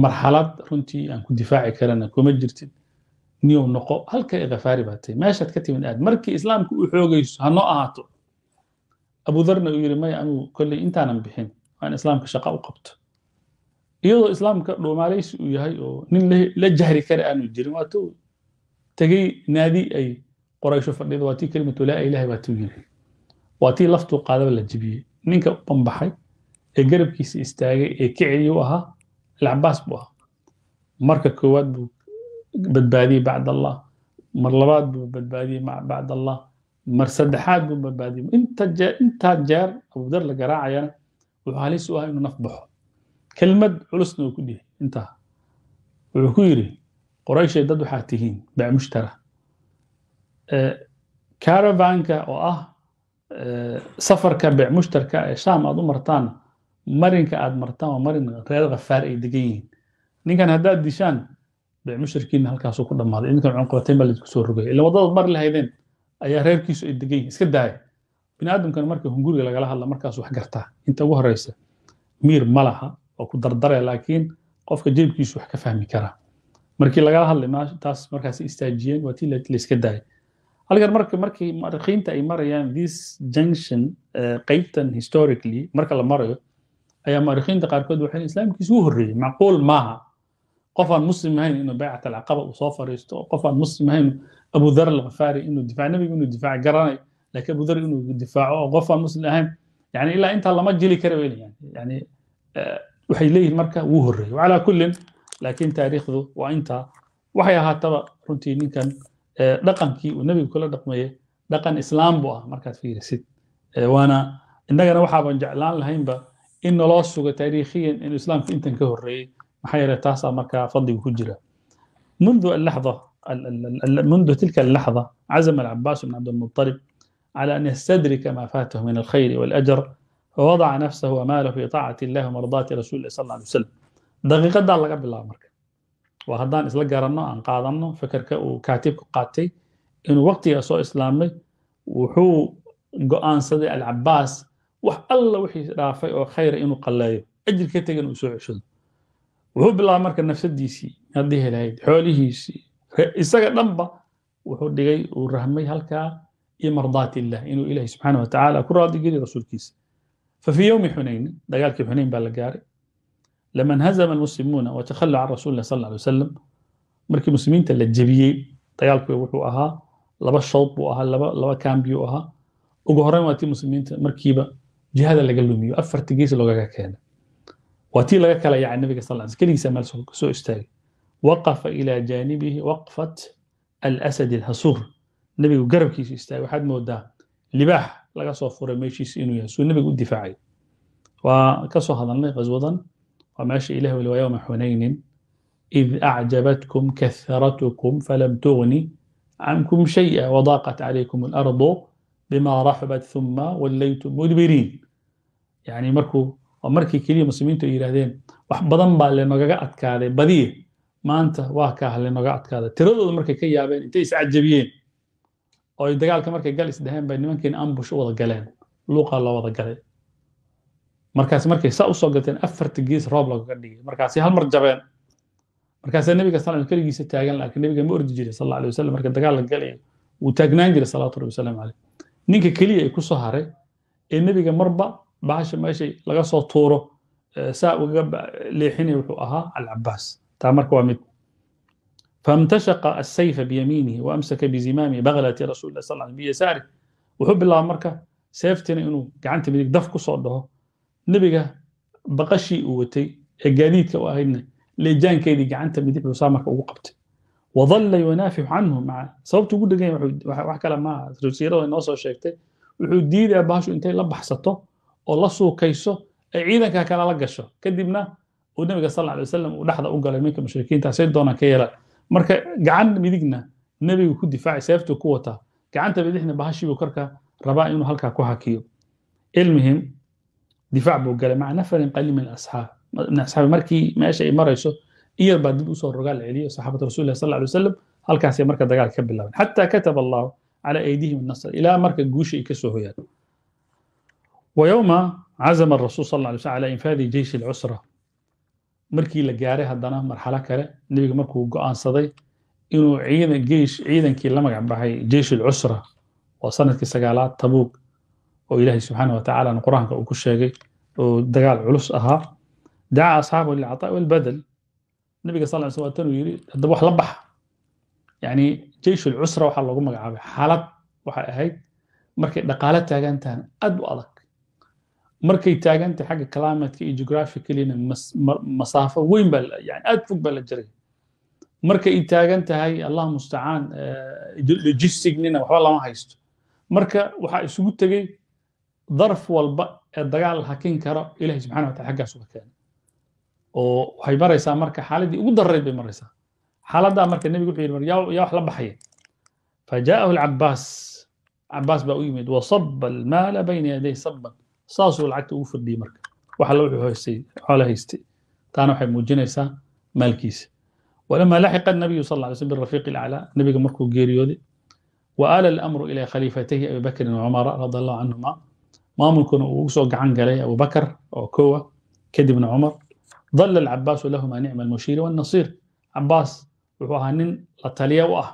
marxalad runtii aan ku difaaci karana kuma jirtid niyow noqo halka khafaari baa tahay meeshaad ka timid aad markii islaamka uu xoogayso ha ahaato abudarna uu yiri maya anigu kolley intaanan bixin waa in islaamka shaqa u qabto iyadoo islaamka dhuumaaleysi uu yahay oo nin la jahri kara aanu jirin waatuu tegey naadi ay qoraysho fadhida waa tii kelimatu laa ilaha baatuu yiri waa tii laftuu qaadaba la jibiyey ninka u bambaxay ee garabkiisa istaagay ee kicii u ahaa alcabaas buu ahaa marka koowaad buu badbaadiyey bacd allah mar labaad buu badbaadiyey bacd allah mar saddexaad buu badbaadiyay intaa jeer abudar la garaacayana wuxuu halis u ah inuu naf baxo kelmad culusna uu ku dhihi intaa wuxuu ku yidhi qorayshay dad waxaad tihiin baac eh, caravanka oo ah eh, safarka baac ee shaam aad u martaan marinka aad martaan waa marin reer khafaar ay degan yihiin ninkan haddaad dishaan baac halkaasuu ku dhammaaday idinkan cunqabatayn baa laydinku soo rogay ila waddadaad mari lahaydeen ayaa reerkiisu ay degan yihin iska daaya biniaadamkan marka hunguriga lagala hadla markaas wax gartaa inta ugu horeysa miir ma laha oo ku dardare laakiin qofka jeebkiisu wax ka fahmi karaa markii lagala hadlay taas markaas istaajiyeen waa tii layska daayay halkan marka markii markiinta ay marayaan this junction eh, qaybtan historically marka la marayo ayaa mu'arikhiinta qaarkood waxay islaamkiisu u horreeyey macquul maaha qof aan muslim ahayn inuu baycat alcaqaba uu soo fariisto qof aan muslim ahayn abu dhar alkhafaari inuu difac nebigu inuu difaac garanayo laakiin abu inuu difaaco oo qofaan muslim ahayn yani ilaa intaa lama jili kara bay yani eh, waxay leeyihin marka wuu horreeyey calaa kullin laakiin taariikhdu waa intaa waxay ahaataba runtii ninkan eh, dhaqankii uu nebigu kula dhaqmeeye dhaqan islaam buu ah markaad fiirisid eh, waana innagana waxaaban jeclaan lahaynba in naloo sugo taariikhiyan inuu islaamku intan ka horreeyey maxaa yeele taasaa markaa fadligu ku jira mundu alaxda منذ تلك اللحظة عزم العباس بن عبد المطلب على أن يستدرك ما فاته من الخير والأجر فوضع نفسه وماله في طاعة الله ومرضاة رسول الله صلى الله عليه وسلم daqiiqadaa laga bilaabo marka waa haddaan isla garanno aan qaadanno fekerka uu kaatibku qaatay inuu waqtigaa soo islaamay wuxuu go'aansaday alcabaas wax alla wixii dhaafay oo khayra inuu qalleeyo ajir ka tegan uu soo ceshado wuxuu bilaabay marka nafsadiisii haddii helayd xoolihiisii isaga dhanba wuxuu dhigay uu rahmay halkaa iyo imardaat illah inuu ilahay subxaana watacaala ku raadigeliyo rasuulkiisa fafii yowmi xunayn dagaalkii xunayn baa la gaaray lama nhazama almuslimuuna watakhala can rasuuli sal alay wasalam markii muslimiinta la jebiyey dagaalku wuxuu ahaa laba shawd buu ahaa laba kaambiyuu ahaa ugu horeyn waa tii muslimiinta markiiba jihada laga lumiyo afarta gees loogaga keena waa tii laga kala yaacay nabiga sal l keligiisa meel soo istaagay waqafa ilaa jaanibihi waqfat alasadi alhasuur nebigu garabkiisa istaagay waxaad moodaa libaax laga soo furay meeshiisa inuu yahay suu nebigu u difaacay waa ka soo hadalnay qaswadan waa meesha ilah weli waa yowma xunaynin id acjabatkum kaharatukum falam tugni cankum shaya wadaaqat calaykum alardu bima raxubat uma wallaytum mudbiriin yani markuu markii keliya muslimiintu ay yidhahdeen wax badan baa lenoogaga adkaaday badiye maanta waa ka hadlay magacadkaada tiradooda markay ka yaabeen intay iscajabiyeen oo dagaalka markay gal isdheheen bay nimankiina ambush u wada galeen luuqaa loo wada galay markaas markay saa usoo gateen afarta gees roob lagaga dhigay markaasay hal mar jabeen markaasaa nabiga sal keligiisa taagan laakiin nabiga ma ordi jiray sal alay wasalam marka dagaal la galayo wuu taagnaan jiray salaatu rabbi wasalaamu caleyh ninka keliya ay ku haray ee nebiga marba baasha meeshay laga soo tuuro saa ugaga leexinaya wuxuu ahaa alcabaas taa marka waa mid faاmtashaqa الsayfa byamiinihi waamsaka bizimaamihi baglati rasul lah sal biyasaarih wuxuu bilaaba marka seeftina inuu gacanta midig daf ku soo dhaho nebiga baqashii uu watay ee gaadiidka u ahaydna leejaankeedii gacanta midig buu marka ugu qabtay wadalla yunaafixu canhu maca sababtu ugu dhegan yahay wax kale maaha rasiirada noo soo sheegtay wuxuu diidaa bahashu intay la baxsato oo la suukayso ay ciidankaa kale la gasho kadibna oo nabiga sal alay wasalam uu dhexda u galay ninka mushrikiinta say doonaan ka yeelaan marka gacan midigna nebigu ku difaacay seeftuu ku wataa gacanta bidixna bahashiibuu karka rabaa inuu halkaa ku hakiyo ilmihim difaac buu galay maca nafarin qaliil min asxaab min asxaabi markii meesha ay marayso in baa dib usoo rogaal celiyo saxaabata rasulilah sal alay wasalam halkaasay marka dagaal ka bilaabeen xataa kataba allahu calaa aydihim nasr ilaa marka guusha ay ka hoyaan ويوم عزم الرسول صلى الله عليه وسلم على إنفاذ جيش markii la gaaray haddana marxalo kale nebiga markuu go'aansaday inuu ciidankii la magac baxay jeyshul cusra waa sanadkii sagaalaad tabuug oo ilaahay subxaana wa tacaalana qur-aanka uu ku sheegay oo dagaal culus ahaa daca asxaabahu lilcataa walbadal nabiga sal ly sl waa tanuu yidhi haddaba wax la baxa yani jeyshul cusra waxaa loogu magacaabay xaalad waxay ahayd markay dhaqaalo taagantahan aad u adag markay taagantay xagga climatka iyo geographicallyna masaafo weyn baa yani aad fog baa la jaray marka ay taagan tahay allah mustacaan eh, logisticnina waxba lama haysto marka waxaa isugu tegey darf walba ee dagaal hakin karo ilahi subxana wa tacala xaggaas uga keenay oo waxay maraysaa marka xaaladii ugu darreyd bay maraysaa xaaladaa marka nebigu wuxuu yidhi mar yaa wax la baxaya fajaahu alcabaas cabaas baa u yimid wasaba almaala bayna yaday saban saasuu lacagta ugu fordhiyey marka waxa wuxuu haystay xoolo haystay taana waxay muujinaysaa maalkiisa ولما لحق النبي صلى الله عليه وسلم بالرفيق الأعلى النبي مركو جيريودي وآل الأمر إلى خليفتيه أبي بكر وعمر رضي الله عنهما uu ugu soo gacan galay abubakar oo kowa kadibna cumar dalla alcabaasu lahuma nicma almushiiri wannasiir cabaas wuxuu ahaa nin la taliya u ah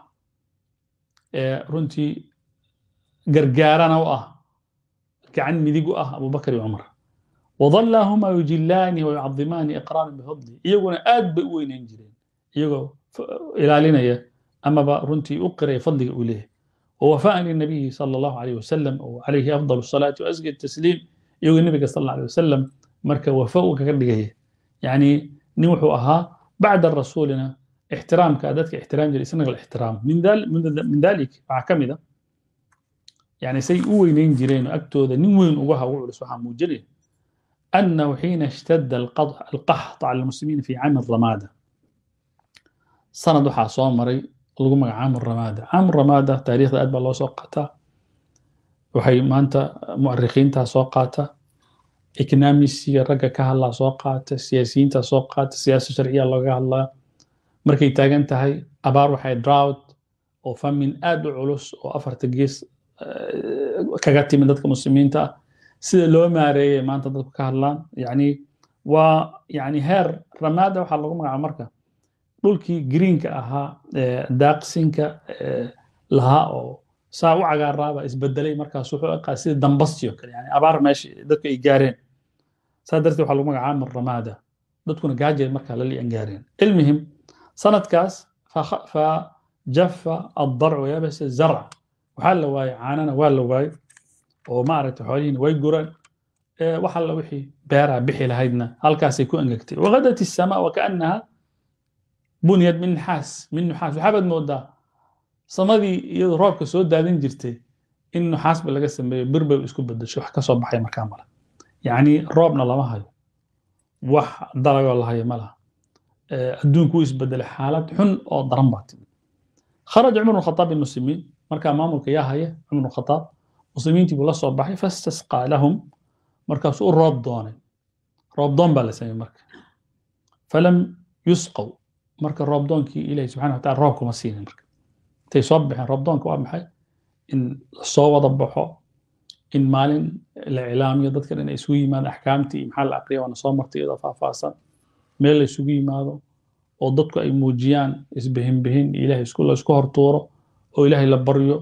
runtii gargaarana u ah gacan midig u ah abubakr iyo cumar wadallaa humaa yujillaani wa yucadimaani bifadli iyaguna aad bay u weynayn jireen iyagoo ilaalinaya amaba runtii u qiraya fadliga uu leeyahay wa wafaan linabiyi sala allahu alayh wasalam oo calayhi afdal asalaati wa asgi tasliim iyagoo nebiga sal allahu alay wasalam marka wafa u kaga dhigaya yacni nin wuxuu ahaa bacda rasuulina ixtiraamka dadka ixtiraam jiray isnagal ixtiraam min dalik waxaa ka mid a yani say u weyneyn jireen agtooda nin weyn ugaha ugu culus waxaa muujinaya أنه حين اشتد القحط على المسلمين في عام الرمادة سند waxaa soo maray lagu magaca caam الرمادة caam الرمادة taariikhda aad baa loo soo qaataa waxay maanta mu'arikhiinta soo qaata economisiga ragga ka hadlaa soo qaata siyaasiyiinta soo qaata siyaasa sharciya looga hadlaa markay taagan tahay abaar waxay drought oo famin aad u culus oo afarta gees kaga timid dadka muslimiinta ah sida loo maareeyey maanta dadku ka hadlaan yani waa yani heer ramaada waxaa lagu magacaaba marka dhulkii greenka ahaa daaqsinka lahaa oo saa u cagaaraaba isbedelay markaas wuxuu aqaa sida dambasti oo kale yani abaar meesha dadku ay gaareen saa darteed waxaa lagu magacaaba ramaada dadkuna gaajeel markaa lali aan gaareen ilmihim sanadkaas fa jafa addarcu yabasa zarca waxaa la waayay caanana waa la waayey oo maaragtay xoolihiina way guraan wax alla wixii beeraa bixi lahaydna halkaasay ku engegtay wakadat isamaa wakaannaha bunyad min naxaas min nuxaas waxaabaad moodaa samadii iyadoo roobka soo daadin jirtay in nuxaasba laga sameeyo birbay isku bedasho wax ka baxay markaa male yacni roobna lama hayo wax dalagoo la hayo ma adduunku wuu isbedelay xaalad xun oo daran baa timid kharaja cumar bn khataab markaa maamulka yaa haya cumar khadaab muslimiintii buu la baxay fastasqaa lahum markaasuu u roob doonay roobdoon baa la sameeyey marka falam yusqow marka roobdoonkii ilaahay subxana wa taala roobkuma siinin marka intay soo baxeen roobdoonka waa maxay in lasoo wada baxo in maalin la cilaamiyo dadkan inay isugu yimaadaan axkaamtii iyo maxaa la aqriya waana soo martay iyadoo faahfaahsan meel la isugu yimaado oo dadku ay muujiyaan isbihinbihin iyo ilaahay isku la isku hortuuro oo ilaahay la baryo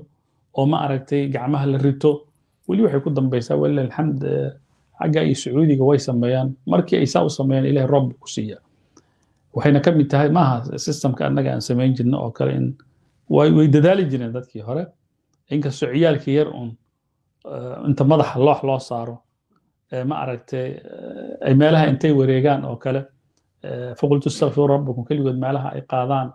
oo ma aragtay gacmaha la rito weli waxay ku dambaysaa walilah alxamd eh, xaggaa iyo sacuudiga way sameeyaan markii ay saa u sameeyaan ilahay roob ku siiya waxayna ka mid tahay maaha systemka annaga aan samayn jirno oo kale in way dadaali jireen dadkii hore inkastoo ciyaalkii yar un eh, inta madaxa loox loo saaro eh, ma aragtay ay meelaha intay wareegaan oo kale faqultu istakfiru rabbakum keligood meelaha ay qaadaan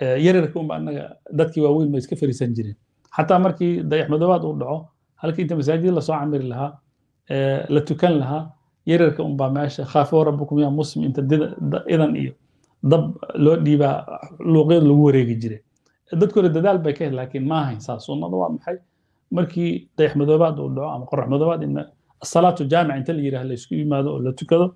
yaryarka unba anaga dadkii waaweyn ma iska fariisan jireen xataa markii dayaxmadoobaad uu dhaco halkii inta masaajid lasoo camiri lahaa la tukan lahaa yaryarka unbaa meesha khaafoo rabukum yaa muslim inta idan iyo dab loo dhiibaa luuqyada lagu wareegi jire dadkooda dadaal bay ka he laakiin ma saas sunnada waa maxay markii dayaxmadoobaad uu dhaco ama qoraxmadoobaad asalaatu jaamica inta la yiraah laysku yimaado oo la tukado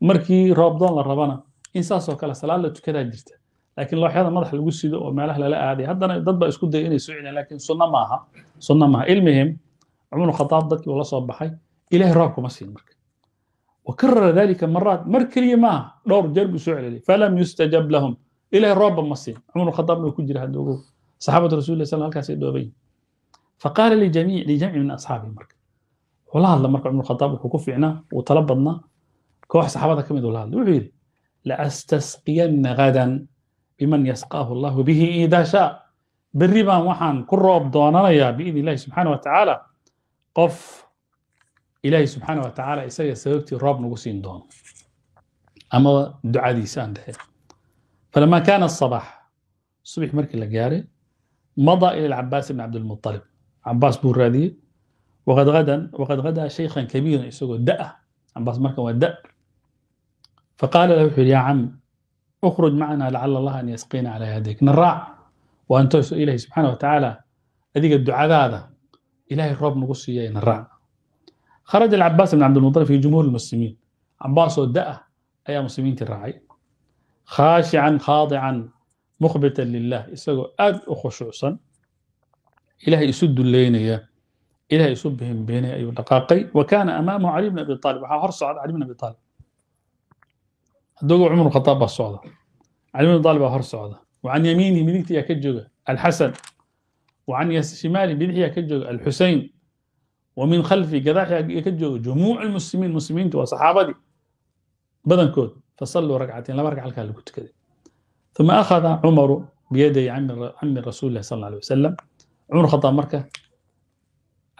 markii roobdoon la rabana in saasoo kale salaad la tukadaa jirta lakiin looxyada madax lagu sido oo meelaha lala aaday haddana dad baa isku daya inay socdaan lakiin sunno maaha sunno maaha ilmihim cumar khadaab dadkii uu la soo baxay ilaahay roob kuma siin marka wakarara dalika maraat mar keliya maaha dhowr jeer buu soo celeliyay falam yustajab lahum ilaahay roobba ma siin cumar khadaab nuu ku jira hadda saxaabatu rasuulillah sal halkaasay dhooban faqaala lijamiic lijamci min asxaabi marka wuxuu la hadla marka cumar khadaab wuxuu ku fiicnaa wuu tala badnaa koox saxaabada ka mid uu la hadla wuxuu yidhi laastasqiyanna gadan biman yasqaahu allahu bihi idaa shaa berri baan waxaan ku roob doonanayaa biidn illahi subxaana wa tacaala qof ilaahi subxaana wa tacaala isaga sababtii roob nagu siin doono ama ducadiisa aan dhehe falama kaana asabax subax markii la gaaray madaa ila alcabaas ibn cabdilmualib cabaas buu raadiyey waqad gadan waqad gadaa shaykhan kabiiran isagoo da ah cabaas markan waa da faqaala lahu wuxu yhi yaa cam اkhrج macna lacala allah an yasqina calaa yaadayk na raac waa intooso ilahay subxaana watacaala adiga ducadaada ilahay roob nagu siiyay na raac kharaja alcabaas bn cabdilmuطalib fi jumhuur اlmuslimiin cabaas oo da' ayaa muslimiintii raacay khaashican khaadican mukhbitan lilah isagoo aad u khushuucsan ilahay isu duleynaya ilahay isu bihinbeenaya ayuu dhaqaaqay wa kaana amaamahu cali bn abi aalib waxaa hor socda adogo cumar khaaab baa socda cali bn aalib baa hor socda wa can yamiinihi midigtiyaa ka jooga alxasan wa shimaalihi bidixyaa ka jooga alxusein wa min khalfi gadaaxyaa ka jooga jumuuc lmuslimiin muslimiintu waa saxaabadii badankood fasalluu ragcatain laba ragca halkaa lagu tukaday uma akhada cumaru biyadayi cami rasuuli sal alay wasalam cumar khadaab marka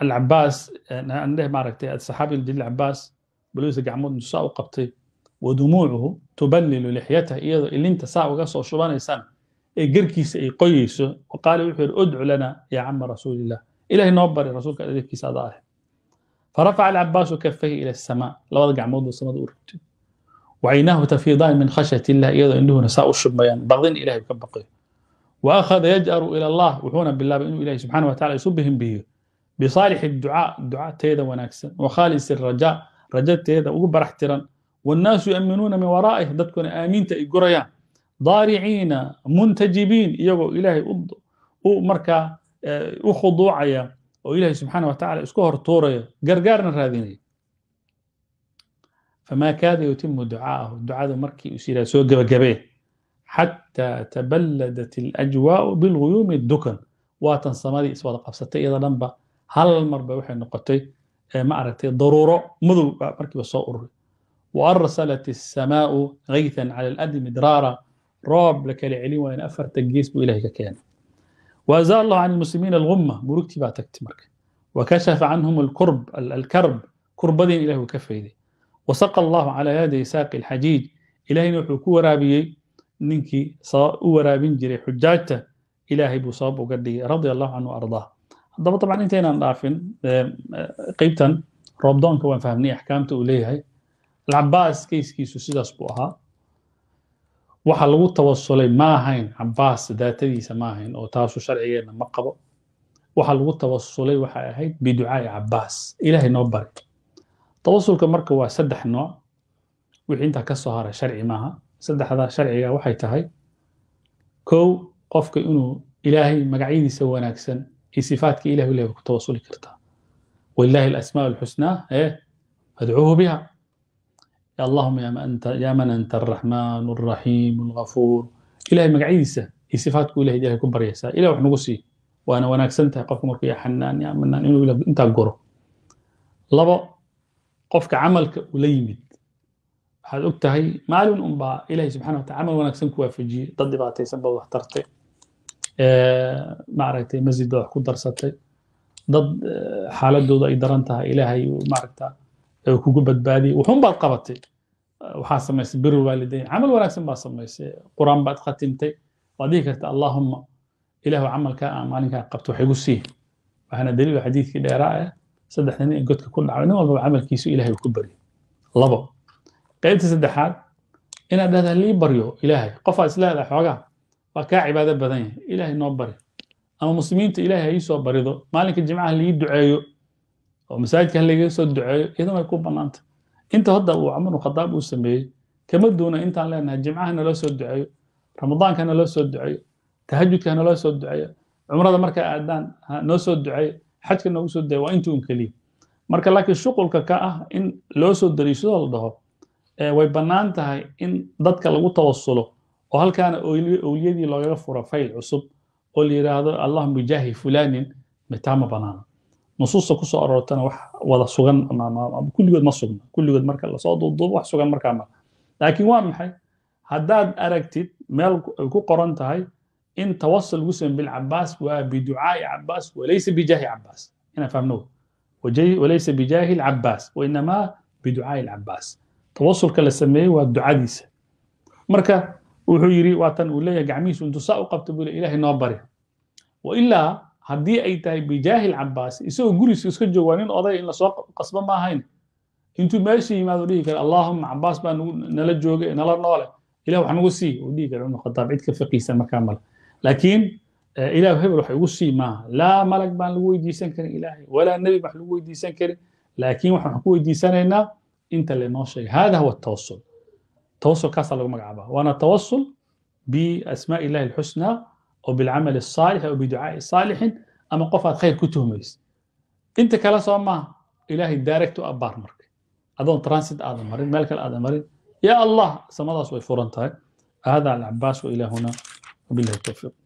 alcabaas eh, maaragtay saxaabi jaliil cabaas balowisa gacmood musaa u qabtay wadumuucuhu tuballilu lixyataha iyadoo ilinta saa uga soo shubanaysaan ee gerkiisa ay qoyeyso qaale wuxuu yihi udcu lana yaa cama rasuulilah ilahay noo bari rasuulka adeebkiisa ada ah farafaca alcabaasu kafahi ila asamaa labada gacmood buu samada u rigtay wacaynaahu tafiidaan min khashyati illah iyadoo indhuhuna saa u shubmayaan baqdin ilahay ka baqayo wa akhada yaj'aru ila allah wuxuuna bilaabay inuu ilahay subxana wa isu bihinbihiyo bisaalixi ducaa ducateeda wanaagsan wa khaalisi raja rajateeda ugu barax tiran والناaس يؤmiنوuna min waraa'ih dadkuna aaminta ay gurayaan daariciina muntajibiin iyagoo ilaahay u markaa u khuduucaya oo ilahay subxaanaه wa tacala isku hor tuuraya gargaarna raadinaya fma kaada yutimu duca'ahu ducada markii u iraa soo gebagabee xatى tabaladat اlأjwaaءu biاlguyuumi dukan waatan samadii iswada qabsatay iyada dhan ba hal mar ba waxay noqotay ma aragtay daruuro madow markiiba soo ururay waarsalat asamaau gaytan cala aladmi midraara roob la kala celin waayana afartan gees buu ilahay ka keenay waazaa allahu can ilmuslimiina algumma murugtii baa tagtay marka wakashafa canhum alkurb alkarb kurbadiina ilahi wuu ka fayday wasaqa allahu calaa yaday saaqi alxajiij ilahayna wuxuu ku waraabiyey ninkii u waraabin jiray xujaajta ilaahay buu sabab uga dhigay radia allahu canhu ardaa haddaba dabcan intaynaan dhaafin qeybtan roobdoonka waan fahmnay axkaamta uu leeyahay cabaas kayskiisu sidaas buu ahaa waxa lagu tawasulay ma ahayn cabaas daatadiisa ma ahayn oo taasu sharcigeenna ma qabo waxa lagu tawasulay waxay ahayd biducaai cabaas ilaahay noo bari tawasulka marka waa saddex nooc wixii intaa ka soo haray sharci maaha saddexdaa sharciga waxay tahay kow qofka inuu ilaahay magacyadiisa wanaagsan iyo sifaadka ilahi ilahi ku tawasuli kartaa walilaahi alasmaa alxusnaa ee fadcuuhu biha ya allahuma yaa man anta araxmaan araxiim algafuur ilahay magacyadiisa iyo sifaadku ilahay ilahay ku baryaysaa ilah wax nagu sii waana wanaagsan tahay qofka markuu yaa xanaan yaa manaan inuu ilah intaa goro labo qofka camalka uu la yimid waxaad og tahay maalin unbaa ilahay subxana wataala camal wanaagsan ku waafajiyey dad dhibaataysan baa wax tartay maaragtay masjid baa wax ku darsatay dad xaaladooda ay kugu badbaadiyay wuxuunbaad qabatay waxaa samaysay biru waalidayn camal wanaagsan baa samaysay qur-aan baad khatimtay waad dhihi karta allaahumma ilaahu camalkaa aan maalinkaa qabto wax sii waxaana daliilu xadiidkii dheeraa ah saddexda nin godka ku dhacay nin walbaba camalkiisu ilaahay ku baryo labo qaybta saddexaad inaad dhahdaa lii baryo ilaahay qofaad isleedahay xoogaa waa kaa cibaado badan yahay ilaahay noo bari ama muslimiinta ilaahay ii soo barido maalinka jimcaha liii duceeyo oo masaajidka halagaga soo duceeyo iyadan way ku banaanta inta hadda uu cumar khadaab uu sameeyey kama duuna intaan leenahay jimcaha naloo soo duceeyo ramadaanka naloo soo duceeyo tahajudka naloo soo duceeyo cumrada markay aadaan noo soo duceeyo xajka noogu soo duceeyo waa intii keliya marka laakiin shuqulka ka ah in loo soo dariishadoo la dhaho way bannaan tahay in dadka lagu tawasulo oo halkaana owliyadii loogaga furo fayl cusub oo la yidhaahdo allahuma jaahi fulaanin mitaama ma bannaano nusuusta kusoo aroortana wax wada sugan kulligood ma sugna kulligood marka lasoo duuduubo wax sugan markaa ma laakiin waa maxay haddaad aragtid meel ay ku qoran tahay in tawasul gusan bilcabaas waa biducaa'i cabaas walaysa bijaahi cabaas inaan fahmno walaysa bijaahi lcabaas wainamaa biducaa'i lcabaas tawasulka la sameeyey waa ducadiisa marka wuxuu yidhi waatan uu leeyahay gacmihiisu intuu saa u qabta buu ilaahay noo bari wailaa haddii ay tahay bijaahil cabbaas isagoo guriiska iska joog waa nin oday in lasoo qasba ma intuu meesha yimaado dhihi kara allahuma cabbaas baa nala jooge nala noole ilah wax nagu sii uu dhihi kara ibnu khadaab cid ka faqiisan markaa male laakiin eh, ilah hebel wax igu sii maaha laa malag baan lagu weydiisan karin ilaahay walaa nebi wax lagu weydiisan karin laakiin waxaan ku weydiisanaynaa inta lenoo sheegay hada huwa tawasul tawasul kaasaa lagu magacaabaa waana tawasul biasmaa illahi alxusnaa oo bilcamali asaalix oo biducaai saalixin ama qof aad khayr ku tuhmaysid inta kale soo maaha ilaahay direct u abbaar marka adoon transit aadan marin meel kale aadan marin ya allah samadaas way furan tahay hada alcabaas wailahuna wabillahi towfiiq